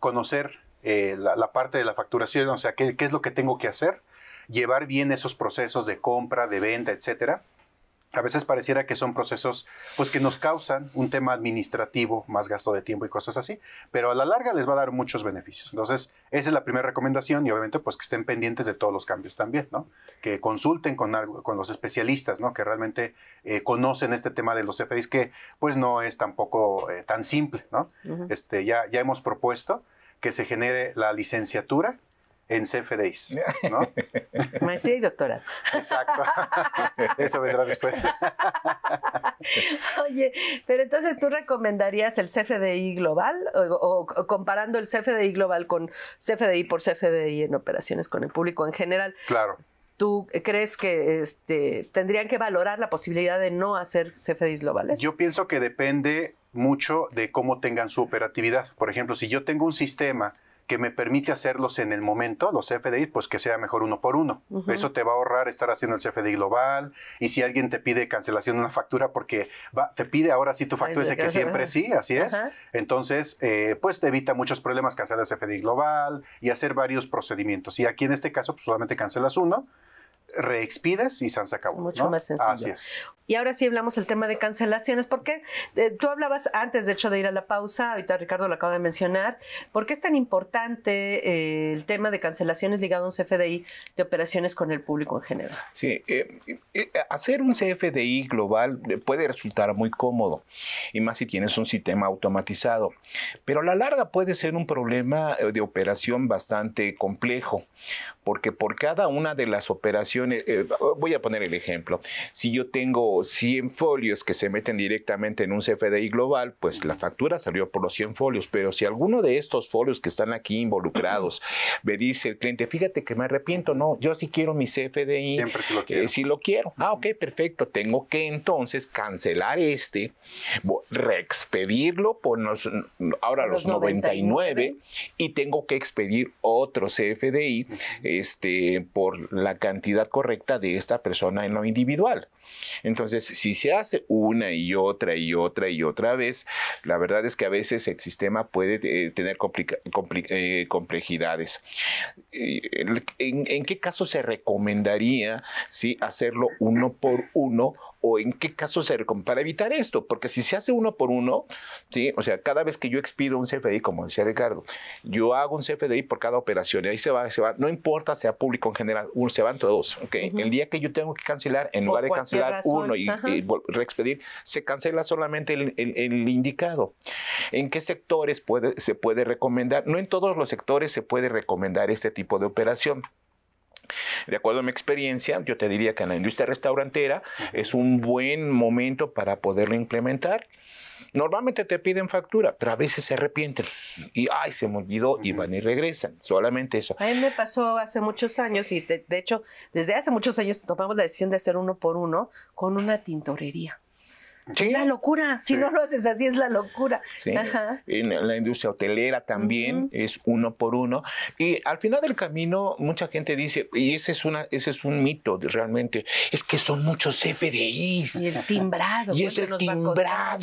conocer la, parte de la facturación, o sea, qué, qué es lo que tengo que hacer, llevar bien esos procesos de compra, de venta, etcétera, a veces pareciera que son procesos pues que nos causan un tema administrativo, más gasto de tiempo y cosas así, pero a la larga les va a dar muchos beneficios. Entonces, esa es la primera recomendación y obviamente pues que estén pendientes de todos los cambios también, ¿no? Que consulten con, con los especialistas, ¿no? Que realmente eh, conocen este tema de los CFDs, que pues no es tampoco eh, tan simple, ¿no? Este, ya, ya hemos propuesto que se genere la licenciatura en CFDIs, ¿no? Maestría y doctorado. Exacto. Eso vendrá después. Oye, pero entonces tú recomendarías el CFDI global o, comparando el CFDI global con CFDI por CFDI en operaciones con el público en general. Claro. ¿Tú crees que este, tendrían que valorar la posibilidad de no hacer CFDIs globales? Yo pienso que depende mucho de cómo tengan su operatividad. Por ejemplo, si yo tengo un sistema que me permite hacerlos en el momento, los CFDI, pues que sea mejor uno por uno. Eso te va a ahorrar estar haciendo el CFDI global y si alguien te pide cancelación de una factura porque te pide ahora sí tu factura, dice que, siempre sí, así es. Entonces, eh, pues te evita muchos problemas cancelar el CFDI global y hacer varios procedimientos. Y aquí en este caso, pues solamente cancelas uno reexpides y se acabó. Mucho más sencillo. Así es. Y ahora sí hablamos el tema de cancelaciones, porque eh, tú hablabas antes, de hecho, de ir a la pausa, ahorita Ricardo lo acaba de mencionar, ¿por qué es tan importante eh, el tema de cancelaciones ligado a un CFDI de operaciones con el público en general? Sí, eh, hacer un CFDI global puede resultar muy cómodo, y más si tienes un sistema automatizado, pero a la larga puede ser un problema de operación bastante complejo, porque por cada una de las operaciones, voy a poner el ejemplo, si yo tengo 100 folios que se meten directamente en un CFDI global, pues la factura salió por los 100 folios. Pero si alguno de estos folios que están aquí involucrados me dice el cliente, fíjate que me arrepiento, no, yo sí quiero mi CFDI. Siempre sí lo quiero. Eh, lo quiero. Ah, ok, perfecto. Tengo que entonces cancelar este, reexpedirlo por los, ahora los, 99, y tengo que expedir otro CFDI este, por la cantidad correcta de esta persona en lo individual. Entonces, si se hace una y otra y otra y otra vez, la verdad es que a veces el sistema puede eh, tener eh, complejidades. Eh, ¿En, qué caso se recomendaría hacerlo uno por uno o en qué caso se para evitar esto, porque si se hace uno por uno, ¿sí? o sea, cada vez que yo expido un CFDI, como decía Ricardo, yo hago un CFDI por cada operación y ahí se va, se va, no importa sea público en general, uno, se van todos, El día que yo tengo que cancelar, en lugar de cancelar uno y, reexpedir, se cancela solamente el, indicado. ¿En qué sectores puede, se puede recomendar? No en todos los sectores se puede recomendar este tipo de operación. De acuerdo a mi experiencia, yo te diría que en la industria restaurantera es un buen momento para poderlo implementar. Normalmente te piden factura, pero a veces se arrepienten y, ay, se me olvidó y van y regresan. Solamente eso. A mí me pasó hace muchos años y de hecho, desde hace muchos años tomamos la decisión de hacer uno por uno con una tintorería. Es la locura. Si no lo haces así, es la locura. En la industria hotelera también es uno por uno. Y al final del camino, mucha gente dice, y ese es, una, ese es un mito realmente, es que son muchos FDIs. Y el timbrado. Y el timbrado.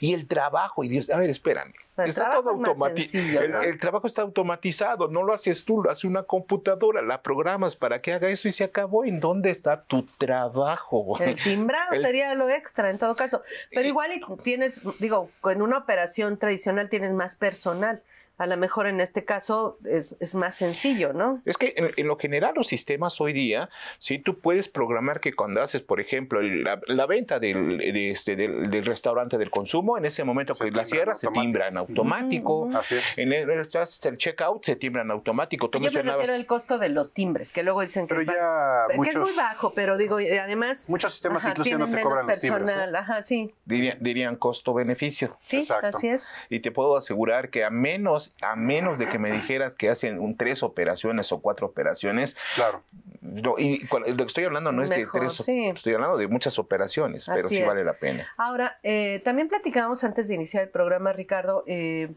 Y el trabajo. Y Dios, a ver, espérame. El trabajo está automatizado, no lo haces tú, lo hace una computadora, la programas para que haga eso y se acabó. ¿En dónde está tu trabajo? El timbrado sería lo extra en todo caso. Pero igual tienes, digo, en una operación tradicional tienes más personal a lo mejor en este caso es, más sencillo, ¿no? Es que en, lo general los sistemas hoy día, si tú puedes programar que cuando haces, por ejemplo, la, venta este, del, restaurante del consumo, en ese momento que la cierra se timbra en automático. Así es. En el, el, checkout se timbra en automático. Tú Yo costo de los timbres, que luego dicen que, es, muy bajo, pero digo, además... Muchos sistemas incluso no te cobran personal, Ajá, sí. dirían costo-beneficio. Sí, así es. Y te puedo asegurar que a menos a menos de que me dijeras que hacen un, tres operaciones o cuatro operaciones. Claro. y que estoy hablando no es de tres, estoy hablando de muchas operaciones, pero sí vale la pena. Ahora, eh, también platicábamos antes de iniciar el programa, Ricardo. Eh,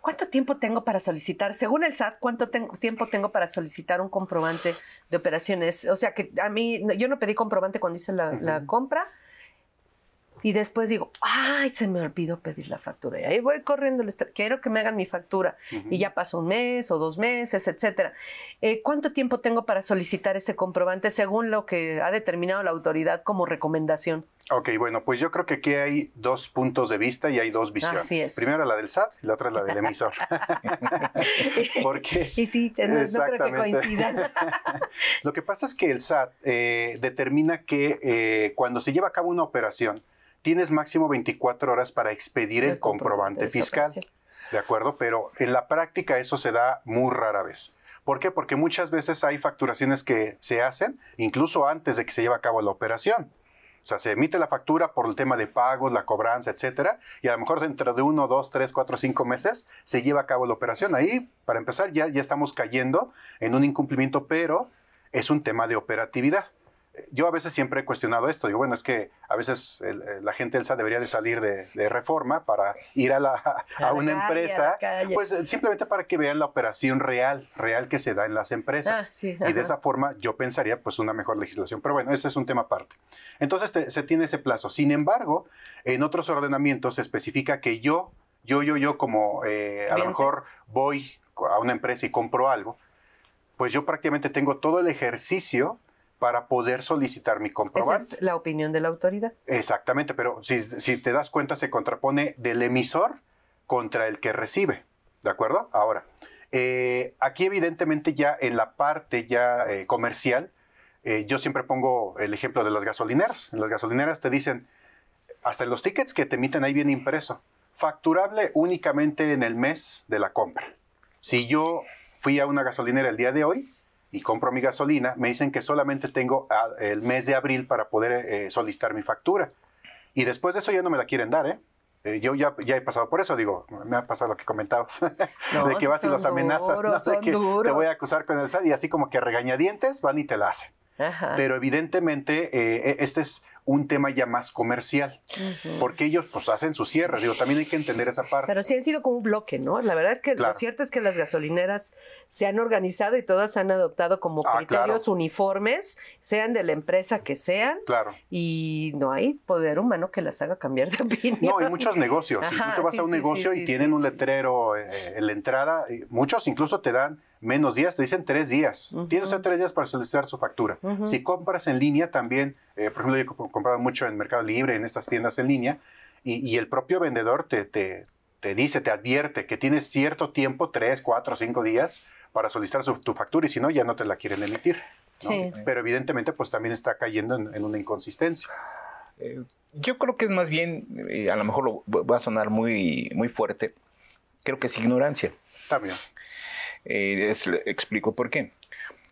¿Cuánto tiempo tengo para solicitar? Según el SAT, ¿cuánto tiempo tengo para solicitar un comprobante de operaciones? O sea, que a mí, yo no pedí comprobante cuando hice la compra, y después digo, ay, se me olvidó pedir la factura. Y ahí voy corriendo, quiero que me hagan mi factura. Y ya pasó un mes o dos meses, etcétera. Eh, ¿Cuánto tiempo tengo para solicitar ese comprobante según lo que ha determinado la autoridad como recomendación? Ok, bueno, pues yo creo que aquí hay dos puntos de vista y hay dos visiones. Así es. Primero la del SAT y la otra es la del emisor. Porque, y sí, no, creo que coincidan. Lo que pasa es que el SAT eh, determina que eh, cuando se lleva a cabo una operación, tienes máximo 24 horas para expedir el, comprobante, fiscal. ¿De acuerdo? Pero en la práctica eso se da muy rara vez. ¿Por qué? Porque muchas veces hay facturaciones que se hacen incluso antes de que se lleve a cabo la operación. O sea, se emite la factura por el tema de pagos, la cobranza, etcétera, y a lo mejor dentro de uno, dos, tres, cuatro, cinco meses se lleva a cabo la operación. Ahí, para empezar, ya, ya estamos cayendo en un incumplimiento, pero es un tema de operatividad yo a veces siempre he cuestionado esto. Digo, bueno, es que a veces eh, la gente Elsa debería de salir de, reforma para ir a, la, a una empresa, pues eh, simplemente para que vean la operación real, real que se da en las empresas. Ah, y de esa forma yo pensaría pues una mejor legislación. Pero bueno, ese es un tema aparte. Entonces se tiene ese plazo. Sin embargo, en otros ordenamientos se especifica que yo, yo, yo, yo como eh, a lo mejor voy a una empresa y compro algo, pues yo prácticamente tengo todo el ejercicio para poder solicitar mi comprobante. Esa es la opinión de la autoridad. Exactamente, pero si, te das cuenta se contrapone del emisor contra el que recibe, ¿de acuerdo? Ahora, eh, aquí evidentemente ya en la parte ya eh, comercial, eh, yo siempre pongo el ejemplo de las gasolineras. En las gasolineras te dicen, hasta en los tickets que te emiten ahí bien impreso, facturable únicamente en el mes de la compra. Si yo fui a una gasolinera el día de hoy, y compro mi gasolina, me dicen que solamente tengo ah, el mes de abril para poder eh, eh, solicitar mi factura. Y después de eso ya no me la quieren dar, ¿eh? ¿eh? yo ya, ya, he pasado por eso, digo, me ha pasado lo que comentabas, de que vas y los amenazas, no sé qué te voy a acusar con el SAT y así como que regañadientes van y te la hacen. Pero evidentemente e, este es un tema ya más comercial, porque ellos pues hacen sus cierres, digo, también hay que entender esa parte. Pero sí han sido como un bloque, ¿no? La verdad es que lo cierto es que las gasolineras se han organizado y todas han adoptado como ah, criterios uniformes, sean de la empresa que sean, claro. y no hay poder humano que las haga cambiar de opinión. No, hay muchos negocios, incluso vas a un negocio y tienen un letrero eh, eh, en la entrada, muchos incluso te dan menos días, te dicen tres días. Tienes tres días para solicitar su factura. Si compras en línea también, eh, por ejemplo, yo he comprado mucho en Mercado Libre, en estas tiendas en línea, y, el propio vendedor te, te, dice, te advierte que tienes cierto tiempo, tres, cuatro, cinco días, para solicitar su, tu factura y si no, ya no te la quieren emitir. Pero evidentemente, pues también está cayendo en, una inconsistencia. Eh, yo creo que es más bien, eh, a lo mejor va a sonar muy, muy fuerte, creo que es ignorancia. También. Eh, les explico por qué.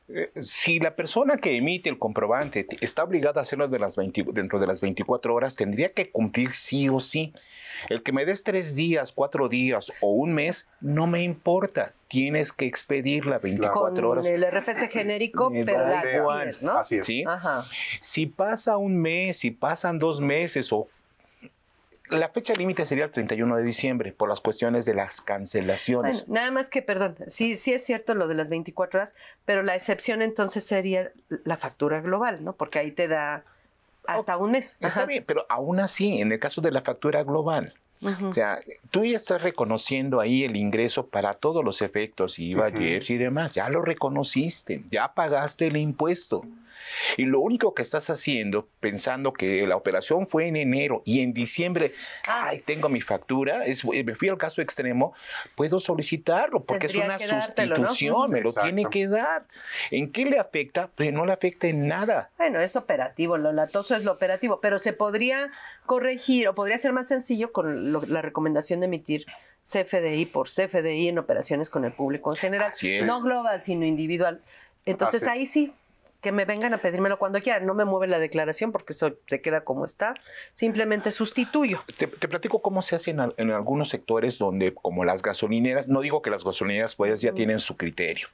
Eh, si la persona que emite el comprobante está obligada a hacerlo de las dentro de las 24 horas, tendría que cumplir sí o sí. El que me des tres días, cuatro días o un mes, no me importa. Tienes que expedir la 24 Con horas. El RFC genérico, pero la ¿no? ¿Sí? Si pasa un mes, si pasan dos meses o la fecha límite sería el 31 de diciembre por las cuestiones de las cancelaciones. nada más que, perdón, sí, sí es cierto lo de las 24 horas, pero la excepción entonces sería la factura global, ¿no? Porque ahí te da hasta un mes. Está bien, pero aún así, en el caso de la factura global, O sea, tú ya estás reconociendo ahí el ingreso para todos los efectos, IVA, uh y demás. Ya lo reconociste, ya pagaste el impuesto. Y lo único que estás haciendo, pensando que la operación fue en enero y en diciembre, ay, tengo mi factura, es, eh, me fui al caso extremo, puedo solicitarlo porque es una sustitución, me lo tiene que dar. ¿En qué le afecta? Pues no le afecta en nada. Bueno, es operativo, lo latoso es lo operativo, pero se podría corregir o podría ser más sencillo con la recomendación de emitir CFDI por CFDI en operaciones con el público en general, no global, sino individual. Entonces ahí sí que me vengan a pedírmelo cuando quieran. No me mueve la declaración porque eso se queda como está. Simplemente sustituyo. Te, platico cómo se hace en, algunos sectores donde, como las gasolineras, no digo que las gasolineras pues ya tienen su criterio.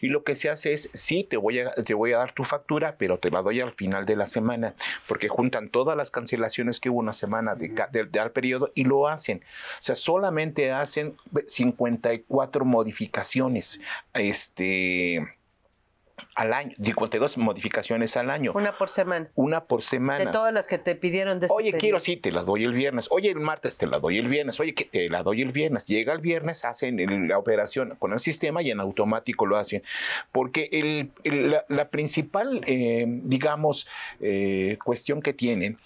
Y lo que se hace es, sí, te voy, a, te voy a dar tu factura, pero te la doy al final de la semana, porque juntan todas las cancelaciones que hubo una semana de, al periodo y lo hacen. O sea, solamente hacen 54 modificaciones. Este al año, 52 modificaciones al año. Una por semana. Una por semana. De todas las que te pidieron de Oye, quiero sí, te la doy el viernes. Oye, el martes te la doy el viernes. Oye, que te la doy el viernes. Llega el viernes, hacen la operación con el sistema y en automático lo hacen. Porque el, la, principal, eh, digamos, eh, cuestión que tienen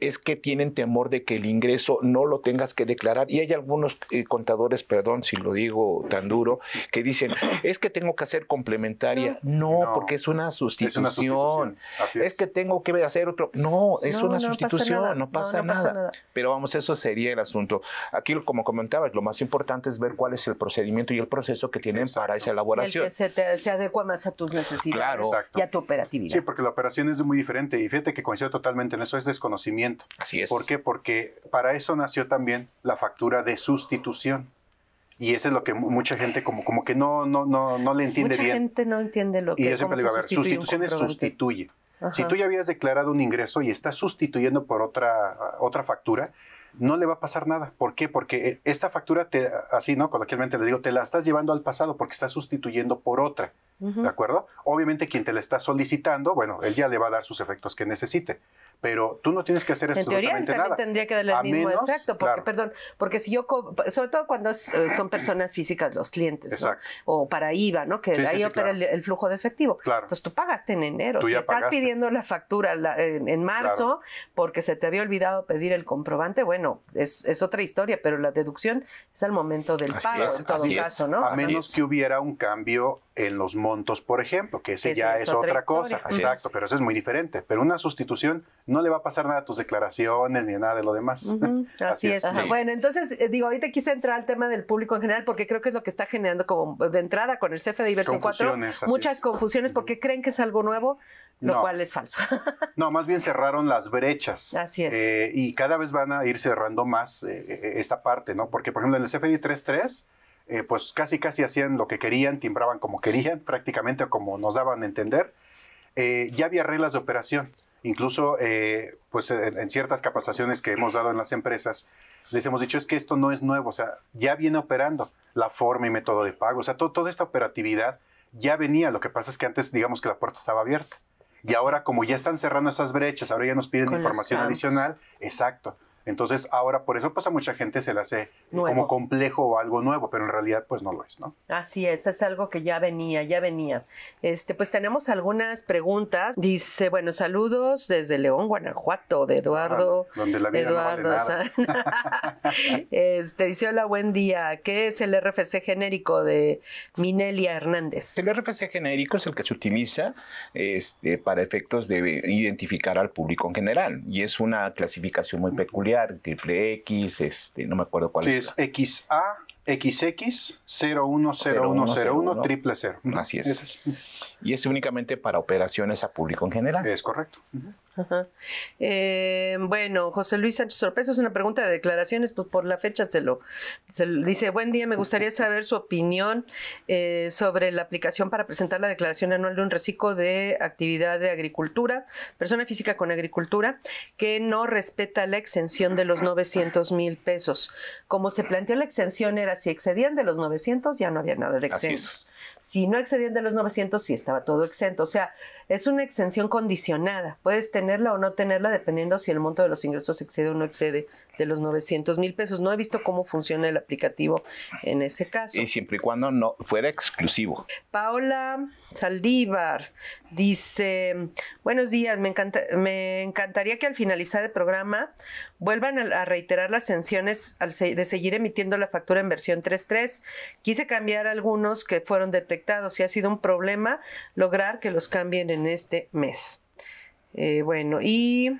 es que tienen temor de que el ingreso no lo tengas que declarar. Y hay algunos eh, contadores, perdón si lo digo tan duro, que dicen, es que tengo que hacer complementaria. no no, porque es una sustitución. Es, que tengo que hacer otro. No, es una sustitución, no pasa, nada. Pero vamos, eso sería el asunto. Aquí, como comentaba, lo más importante es ver cuál es el procedimiento y el proceso que tienen para esa elaboración. El que se, adecua más a tus necesidades y a tu operatividad. Sí, porque la operación es muy diferente. Y fíjate que coincido totalmente en eso, es desconocimiento. Así es. ¿Por qué? Porque para eso nació también la factura de sustitución. Y eso es lo que mucha gente como, como que no, no, no, no le entiende bien. Mucha gente no entiende lo que Y yo siempre digo, a ver, sustituciones sustituye. Si tú ya habías declarado un ingreso y estás sustituyendo por otra, otra factura, no le va a pasar nada. ¿Por qué? Porque eh, esta factura, te, así, ¿no? Coloquialmente le digo, te la estás llevando al pasado porque estás sustituyendo por otra. ¿De acuerdo? Obviamente quien te la está solicitando, bueno, él ya le va a dar sus efectos que necesite pero tú no tienes que hacer eso En teoría también tendría que darle el mismo efecto, porque, perdón, porque si yo, sobre todo cuando eh, son personas físicas los clientes, o para IVA, ¿no? Que ahí opera el, flujo de efectivo. Entonces tú pagaste en enero, si estás pidiendo la factura en, marzo porque se te había olvidado pedir el comprobante, bueno, es, es otra historia, pero la deducción es al momento del pago, en todo caso, ¿no? A menos que hubiera un cambio en los montos, por ejemplo, que ese ya es, otra, cosa. Exacto, pero eso es muy diferente. Pero una sustitución no le va a pasar nada a tus declaraciones ni nada de lo demás. Así, es. Bueno, entonces, eh, digo, ahorita quise entrar al tema del público en general porque creo que es lo que está generando como de entrada con el CFDI versión 4. Muchas confusiones porque creen que es algo nuevo, lo cual es falso. no, más bien cerraron las brechas. Así es. Eh, y cada vez van a ir cerrando más eh, esta parte, ¿no? Porque, por ejemplo, en el CFDI 3.3 eh, pues casi casi hacían lo que querían, timbraban como querían, prácticamente como nos daban a entender. Eh, ya había reglas de operación. Incluso, eh, pues en, ciertas capacitaciones que hemos dado en las empresas, les hemos dicho es que esto no es nuevo, o sea, ya viene operando la forma y método de pago, o sea, toda esta operatividad ya venía. Lo que pasa es que antes, digamos que la puerta estaba abierta. Y ahora, como ya están cerrando esas brechas, ahora ya nos piden información adicional. Exacto. Entonces, ahora por eso pues a mucha gente se le hace como complejo o algo nuevo, pero en realidad pues no lo es, ¿no? Así es, es algo que ya venía, ya venía. Este, pues tenemos algunas preguntas. Dice, bueno, saludos desde León, Guanajuato, de Eduardo. la vida Eduardo este, dice, hola, buen día. ¿Qué es el RFC genérico de Minelia Hernández? El RFC genérico es el que se utiliza este, para efectos de identificar al público en general y es una clasificación muy peculiar Triple X, este, no me acuerdo cuál es. es XA. XX 010101 triple cero. Así es. Y es únicamente para operaciones a público en general. Es correcto. Eh, bueno, José Luis Sánchez Sorpresa es una pregunta de declaraciones, pues por la fecha se lo, dice. Buen día, me gustaría saber su opinión eh, sobre la aplicación para presentar la declaración anual de un reciclo de actividad de agricultura, persona física con agricultura, que no respeta la exención de los 900 mil pesos. Como se planteó la exención era si excedían de los 900 ya no había nada de exención. Si no excedían de los 900, sí estaba todo exento. O sea, es una exención condicionada. Puedes tenerla o no tenerla dependiendo si el monto de los ingresos excede o no excede de los 900 mil pesos. No he visto cómo funciona el aplicativo en ese caso. Y siempre y cuando no fuera exclusivo. Paola Saldívar dice, buenos días, me, encanta, me encantaría que al finalizar el programa vuelvan a reiterar las sanciones de seguir emitiendo la factura en versión 3.3. Quise cambiar algunos que fueron detectados y ha sido un problema lograr que los cambien en este mes. Eh, bueno, y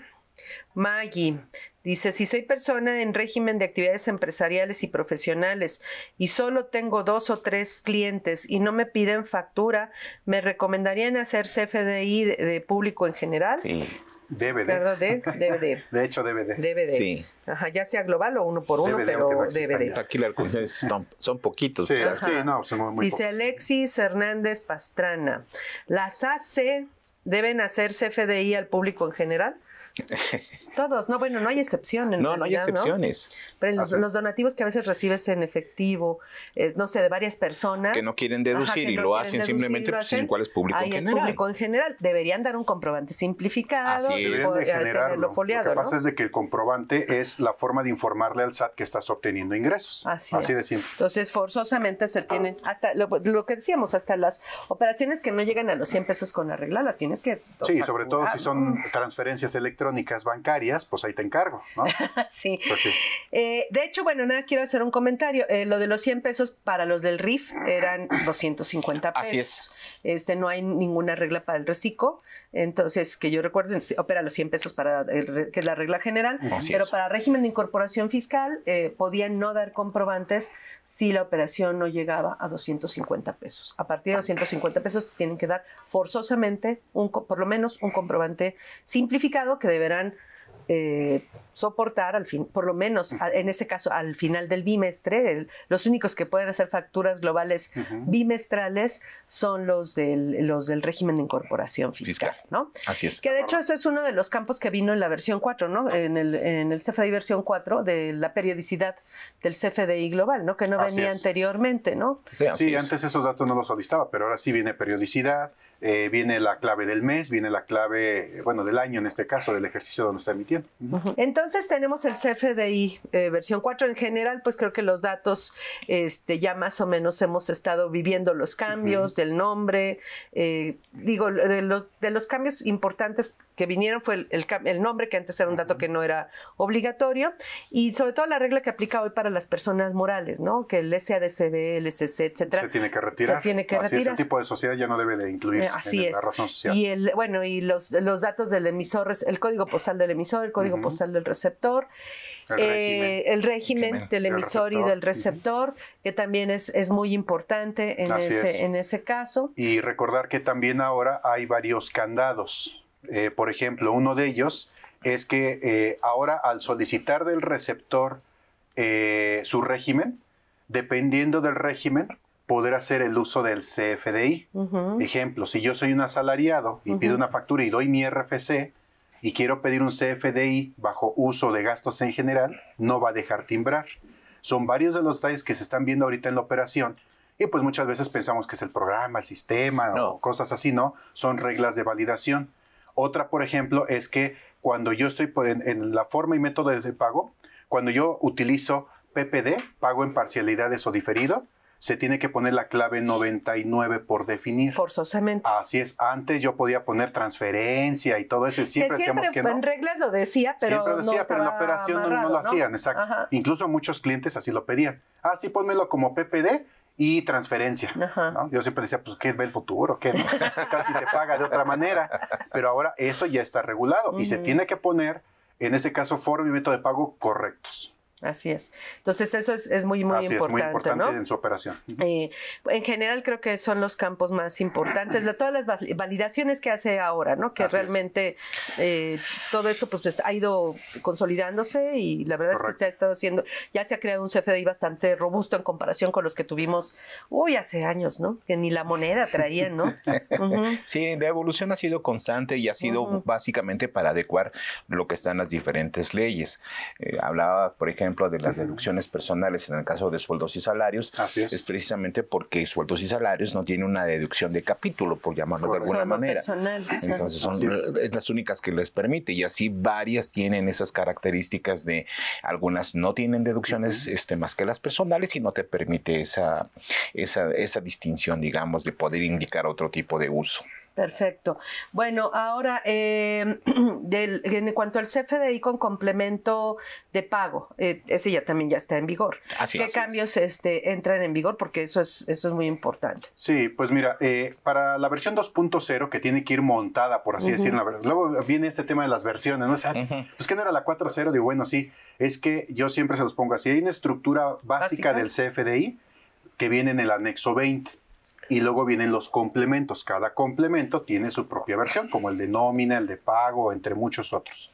Maggie dice, si soy persona en régimen de actividades empresariales y profesionales y solo tengo dos o tres clientes y no me piden factura, ¿me recomendarían hacer CFDI de, de público en general? Sí. DVD. de, De hecho, DVD. DVD. Sí. Ajá, ya sea global o uno por uno, pero debe DVD. Aquí la son, son poquitos. Sí, sí no, pues, son muy Dice Alexis Hernández Pastrana. ¿Las AC deben hacerse FDI al público en general? Todos, no, bueno, no hay excepción. En no, no hay excepciones. Pero los, donativos que a veces recibes en efectivo, es, no sé, de varias personas. Que no quieren deducir y, lo hacen, simplemente, pues, sin cuál es público en general. público en general. Deberían dar un comprobante simplificado. Así eh, De generarlo. Foliado, lo que pasa es de que el comprobante es la forma de informarle al SAT que estás obteniendo ingresos. Así, de simple. Entonces, forzosamente se tienen, hasta lo, que decíamos, hasta las operaciones que no llegan a los 100 pesos con la regla, las tienes que... Sí, sobre todo si son transferencias electrónicas bancarias pues ahí te encargo, ¿no? sí. Pues eh, de hecho, bueno, nada, quiero hacer un comentario. Eh, lo de los 100 pesos para los del RIF eran 250 pesos. Así es. Este, no hay ninguna regla para el reciclo. Entonces, que yo recuerdo, opera los 100 pesos para, que es la regla general. pero para régimen de incorporación fiscal, eh, podían no dar comprobantes si la operación no llegaba a 250 pesos. A partir de 250 pesos tienen que dar forzosamente un, por lo menos un comprobante simplificado que deberán eh, soportar, al fin, por lo menos en ese caso, al final del bimestre. los únicos que pueden hacer facturas globales bimestrales son los del, los del régimen de incorporación fiscal, ¿no? Así es. Que de hecho, eso es uno de los campos que vino en la versión 4, ¿no? En el, en el CFDI versión 4 de la periodicidad del CFDI global, ¿no? Que no venía anteriormente, ¿no? Sí, sí antes esos datos no los solicitaba, pero ahora sí viene periodicidad. Eh, viene la clave del mes, viene la clave, bueno, del año en este caso, del ejercicio donde está emitiendo. Entonces tenemos el CFDI eh, versión 4. En general, pues creo que los datos este, ya más o menos hemos estado viviendo los cambios del nombre. Eh, digo, de, de, los cambios importantes que vinieron fue el, nombre, que antes era un dato que no era obligatorio, y sobre todo la regla que aplica hoy para las personas morales, ¿no? Que el SADCB, el SC, etcétera. Se tiene que retirar. Se tiene que retirar. Así, ese tipo de sociedad ya no debe de incluirse eh, así la razón social. Y el, bueno, y los, los datos del emisor, el código postal del emisor, el código postal del receptor. El, eh, régimen, del emisor y del receptor, que también es, es muy importante en ese, en ese caso. Y recordar que también ahora hay varios candados eh, por ejemplo, uno de ellos es que eh, ahora al solicitar del receptor eh, su régimen, dependiendo del régimen, poder hacer el uso del CFDI. Ejemplo, si yo soy un asalariado y pido una factura y doy mi RFC y quiero pedir un CFDI bajo uso de gastos en general, no va a dejar timbrar. Son varios de los detalles que se están viendo ahorita en la operación y pues muchas veces pensamos que es el programa, el sistema o cosas así, ¿no? Son reglas de validación. Otra, por ejemplo, es que cuando yo estoy en, la forma y método de pago, cuando yo utilizo PPD, pago en parcialidades o diferido, se tiene que poner la clave 99 por definir. Forzosamente. Así es. Antes yo podía poner transferencia y todo eso siempre, decíamos que En reglas lo decía, pero siempre decía, pero en la operación no, lo hacían, exacto. Incluso muchos clientes así lo pedían. Ah, sí, ponmelo como PPD y transferencia. Yo siempre decía, pues, ¿qué ve el futuro? ¿Qué Casi te paga de otra manera. Pero ahora eso ya está regulado y se tiene que poner, en ese caso, forma y método de pago correctos. Así es. Entonces eso es, muy, muy importante. en su operación. Eh, en general creo que son los campos más importantes, de todas las validaciones que hace ahora, ¿no? que realmente eh, todo esto pues, ha ido consolidándose y la verdad es que se ha estado haciendo, ya se ha creado un CFDI bastante robusto en comparación con los que tuvimos, uy, hace años, ¿no? que ni la moneda traían. ¿no? Sí, la evolución ha sido constante y ha sido básicamente para adecuar lo que están las diferentes leyes. Eh, hablaba, por ejemplo, de las deducciones personales en el caso de sueldos y salarios, es. precisamente porque sueldos y salarios no tienen una deducción de capítulo, por llamarlo de alguna manera. Entonces son las únicas que les permite y así varias tienen esas características de algunas no tienen deducciones este, más que las personales y no te permite esa, esa, esa distinción, digamos, de poder indicar otro tipo de uso. Perfecto. Bueno, ahora, eh, en cuanto al CFDI con complemento de pago, eh, ese ya también ya está en vigor. Así, ¿Qué cambios este, entran en vigor? Porque eso es, eso es muy importante. Sí, pues mira, eh, para la versión 2.0, que tiene que ir montada, por así decirlo, luego viene este tema de las versiones, ¿no? O sea, pues que no era la 4.0, digo, bueno, sí, es que yo siempre se los pongo así, hay una estructura ¿Básica? del CFDI que viene en el anexo 20 y luego vienen los complementos. Cada complemento tiene su propia versión, como el de nómina, el de pago, entre muchos otros.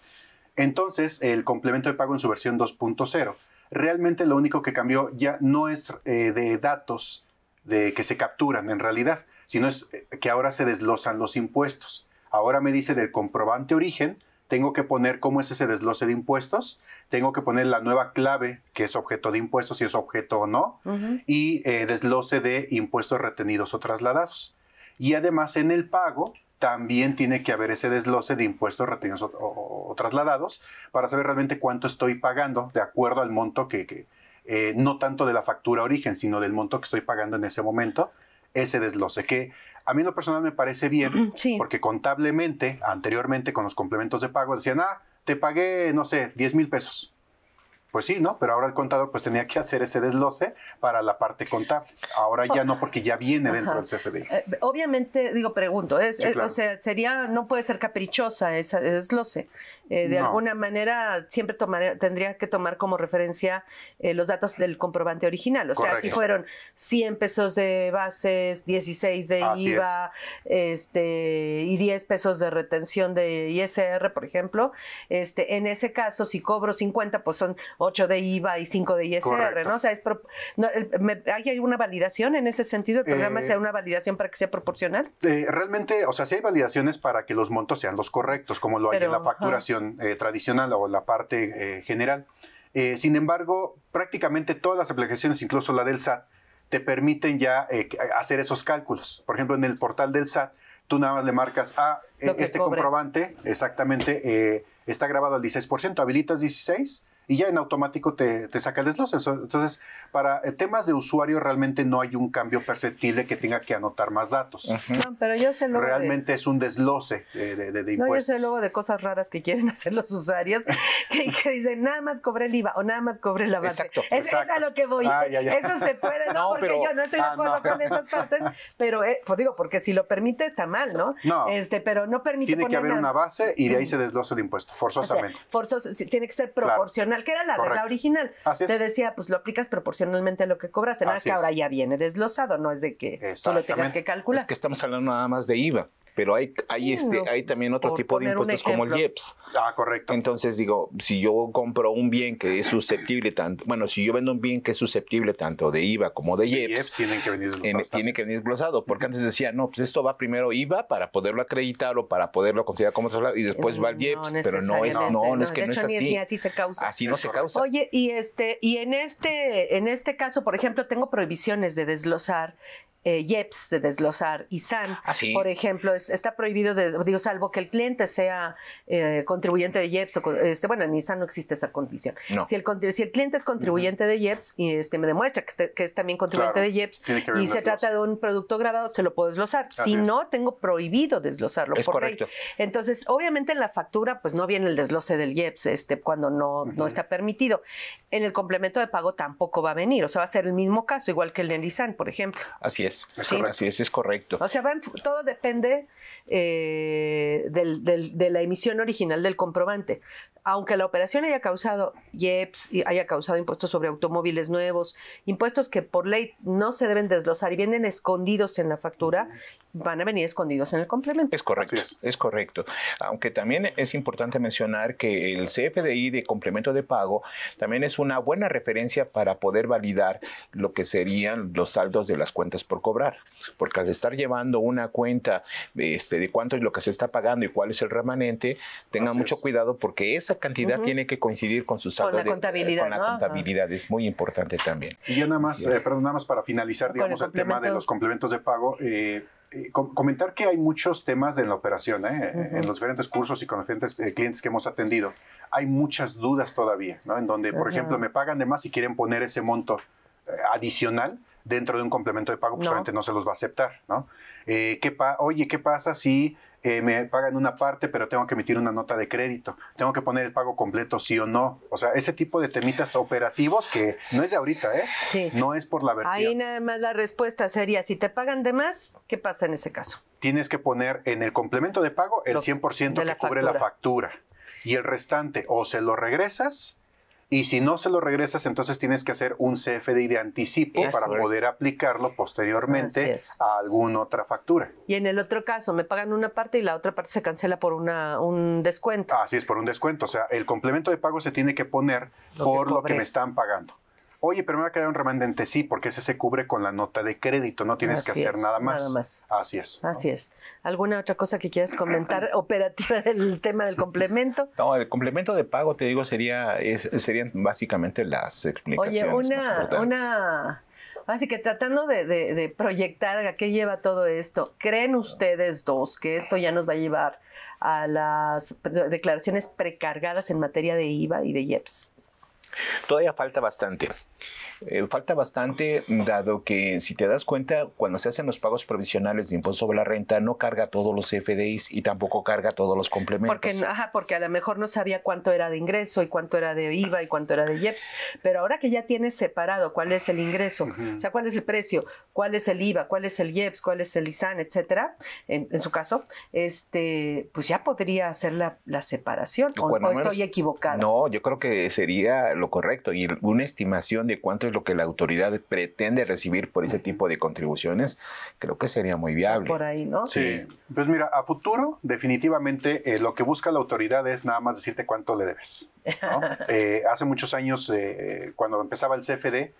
Entonces, el complemento de pago en su versión 2.0. Realmente lo único que cambió ya no es eh, de datos de, que se capturan en realidad, sino es eh, que ahora se desglosan los impuestos. Ahora me dice del comprobante origen, tengo que poner cómo es ese desglose de impuestos, tengo que poner la nueva clave que es objeto de impuestos, si es objeto o no, y eh, de impuestos retenidos o trasladados. Y además en el pago también tiene que haber ese desglose de impuestos retenidos o, trasladados para saber realmente cuánto estoy pagando de acuerdo al monto que, eh, no tanto de la factura origen, sino del monto que estoy pagando en ese momento, ese desloce que a mí en lo personal me parece bien, porque contablemente, anteriormente con los complementos de pago, decían, ah, te pagué, no sé, 10 mil pesos. Pues sí, ¿no? Pero ahora el contador pues tenía que hacer ese desloce para la parte contable. Ahora ya no, porque ya viene dentro del CFDI. Eh, obviamente, digo, pregunto, es, o sea, sería, no puede ser caprichosa ese desloce. Eh, de alguna manera siempre tendría que tomar como referencia eh, los datos del comprobante original. O sea, si fueron 100 pesos de bases, 16 de IVA este, y 10 pesos de retención de ISR, por ejemplo, este, en ese caso, si cobro 50, pues son 8 de IVA y 5 de ISR, ¿no? O sea, es ¿hay una validación en ese sentido? ¿El programa eh, sea una validación para que sea proporcional? Eh, realmente, o sea, sí hay validaciones para que los montos sean los correctos, como lo hay en la facturación eh, tradicional o la parte general. sin embargo, prácticamente todas las aplicaciones, incluso la del SAT, te permiten ya hacer esos cálculos. Por ejemplo, en el portal del SAT, tú nada más le marcas a ah, este comprobante, exactamente, está grabado al 16%, habilitas 16%, y ya en automático te, saca el desglose. Entonces, para eh, temas de usuario realmente no hay un cambio perceptible que tenga que anotar más datos. pero yo sé luego Realmente es un desglose eh, de, impuestos. No, yo sé luego de cosas raras que quieren hacer los usuarios que, dicen nada más cobre el IVA o nada más cobre la base. Exacto, es, a lo que voy. Ah, Eso se puede, no, porque yo no estoy de ah, acuerdo con esas partes, pero eh, pues digo, porque si lo permite está mal, ¿no? No. Este, pero no permite Tiene que haber una base y de ahí se desglose de impuesto, forzosamente. tiene que ser proporcional que era la regla original. te decía, pues lo aplicas proporcionalmente a lo que cobras Nada que ahora ya viene desglosado, no es de que solo lo tengas que calcular. Es que estamos hablando nada más de IVA. Pero hay, hay, este, hay también otro tipo de impuestos como el IEPS. Ah, correcto. Entonces digo, si yo compro un bien que es susceptible tanto, bueno, si yo vendo un bien que es susceptible tanto de IVA como de IEPS, tiene que venir desglosado, porque antes decía, no, pues esto va primero IVA para poderlo acreditar o para poderlo considerar como traslado y después va el eh, IEPS, pero no es, no, no, es que no es así. Ni, así se causa. Así no se causa. Oye, y este, y en este, en este caso, por ejemplo, tengo prohibiciones de desglosar eh, de desglosar ISAN, ah, por ejemplo, está prohibido, de, digo, salvo que el cliente sea eh, contribuyente de yeps, o, este, bueno, en ISAN no existe esa condición. Si, el, cliente es contribuyente de yeps y este, me demuestra que, que es también contribuyente de yeps y se trata de un producto grabado, se lo puedo desglosar. si no, tengo prohibido desglosarlo. por correcto. Entonces, obviamente en la factura, pues no viene el desglose del yeps este, cuando no, no está permitido. En el complemento de pago tampoco va a venir, o sea, va a ser el mismo caso, igual que el de ISAN, por ejemplo. Así es es. ¿sí? Así es, es correcto. O sea, todo depende eh, de la emisión original del comprobante. Aunque la operación haya causado IEPS, haya causado impuestos sobre automóviles nuevos, impuestos que por ley no se deben desglosar y vienen escondidos en la factura, van a venir escondidos en el complemento. Es correcto, es. es. correcto. Aunque también es importante mencionar que el CFDI de complemento de pago también es una buena referencia para poder validar lo que serían los saldos de las cuentas por cobrar, porque al estar llevando una cuenta este, de cuánto es lo que se está pagando y cuál es el remanente, tenga mucho cuidado porque esa cantidad tiene que coincidir con su saldo. Con la contabilidad. con la contabilidad, es muy importante también. Y yo nada más, eh, perdón, nada más para finalizar, digamos, el, tema de los complementos de pago. Eh, eh, comentar que hay muchos temas en la operación, en los diferentes cursos y con los diferentes clientes que hemos atendido. Hay muchas dudas todavía, ¿no? En donde, por ejemplo, me pagan de más y quieren poner ese monto adicional dentro de un complemento de pago, pues no. no se los va a aceptar, ¿no? Eh, oye, ¿qué pasa si eh, me pagan una parte, pero tengo que emitir una nota de crédito. Tengo que poner el pago completo, sí o no. O sea, ese tipo de temitas operativos que no es de ahorita, ¿eh? Sí. No es por la versión. Ahí nada más la respuesta sería, si te pagan de más, ¿qué pasa en ese caso? Tienes que poner en el complemento de pago el 100% que cubre la factura. Y el restante o se lo regresas y si no se lo regresas, entonces tienes que hacer un CFDI de anticipo para poder aplicarlo posteriormente a alguna otra factura. Y en el otro caso, me pagan una parte y la otra parte se cancela por una, un descuento. Así es, por un descuento. O sea, el complemento de pago se tiene que poner por lo que me están pagando oye, pero me va a quedar un remanente, sí, porque ese se cubre con la nota de crédito, no tienes que hacer nada, más. más. Así es. Así es. ¿Alguna otra cosa que quieras comentar operativa del tema del complemento? No, el complemento de pago, te digo, sería serían básicamente las explicaciones. Oye, una, una Así que tratando de, de, proyectar a qué lleva todo esto, ¿creen ustedes dos que esto ya nos va a llevar a las declaraciones precargadas en materia de IVA y de IEPS? Todavía falta bastante. Eh, falta bastante dado que si te das cuenta, cuando se hacen los pagos provisionales de impuesto sobre la renta, no carga todos los FDIs y tampoco carga todos los complementos. Porque, ajá, porque a lo mejor no sabía cuánto era de ingreso y cuánto era de IVA y cuánto era de IEPS, pero ahora que ya tienes separado cuál es el ingreso, o sea, cuál es el precio, cuál es el IVA, cuál es el IEPS, cuál es el ISAN, etcétera, en, su caso, este, pues ya podría hacer la, separación o, estoy equivocado. No, yo creo que sería lo correcto y una estimación de cuánto es lo que la autoridad pretende recibir por ese tipo de contribuciones, creo que sería muy viable. Por ahí, ¿no? Sí. Pues mira, a futuro, definitivamente eh, lo que busca la autoridad es nada más decirte cuánto le debes. Eh, hace muchos años, eh, cuando empezaba el CFD,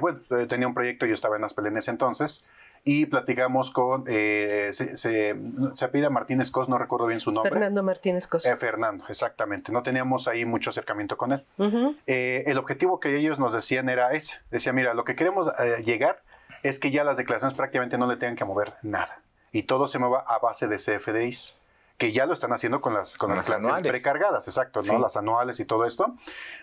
bueno, tenía un proyecto, yo estaba en las en entonces, y platicamos con, eh, se, se, se Martínez Cos, no recuerdo bien su nombre. Fernando Martínez Cos. Eh, Fernando, exactamente. No teníamos ahí mucho acercamiento con él. Eh, el objetivo que ellos nos decían era ese. Decía, mira, lo que queremos llegar es que ya las declaraciones prácticamente no le tengan que mover nada. Y todo se mueva a base de CFDIs que ya lo están haciendo con las, con declaraciones precargadas, exacto, ¿no? Las anuales y todo esto.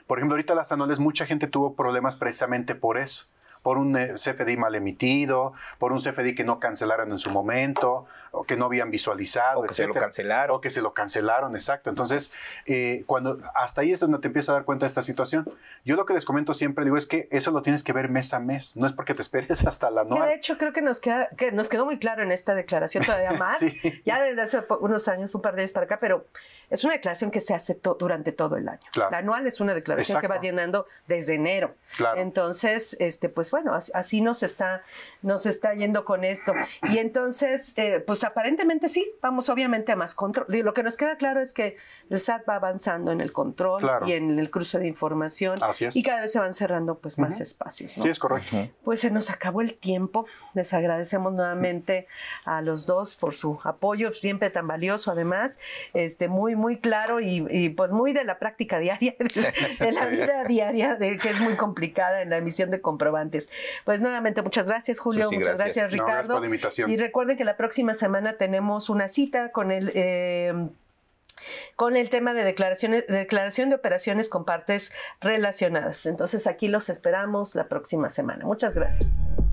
Por ejemplo, ahorita las anuales, mucha gente tuvo problemas precisamente por eso por un eh, CFD mal emitido, por un CFD que no cancelaron en su momento, o que no habían visualizado, o que se lo cancelaron. O que se lo cancelaron, exacto. Entonces, eh, cuando hasta ahí es donde te empiezas a dar cuenta de esta situación. Yo lo que les comento siempre, digo, es que eso lo tienes que ver mes a mes, no es porque te esperes hasta la noche. De hecho, creo que nos, queda, que nos quedó muy claro en esta declaración todavía más, ya desde hace unos años, un par de años para acá, pero es una declaración que se hace durante todo el año. La anual es una declaración que vas llenando desde enero. Entonces, este, pues bueno, así, nos, está, nos está yendo con esto. Y entonces, eh, pues pues, aparentemente sí, vamos obviamente a más control. lo que nos queda claro es que el SAT va avanzando en el control y en el cruce de información. Así es. Y cada vez se van cerrando pues más espacios. Sí, es correcto. Pues se nos acabó el tiempo. Les agradecemos nuevamente a los dos por su apoyo, siempre tan valioso además, este, muy, muy claro y, pues muy de la práctica diaria, de, la vida diaria, de, que es muy complicada en la emisión de comprobantes. Pues nuevamente, muchas gracias Julio, muchas gracias, Ricardo. Y recuerden que la próxima semana semana tenemos una cita con el... Em, con el tema de declaraciones, declaración de operaciones con partes relacionadas. Entonces aquí los esperamos la próxima semana. Muchas gracias.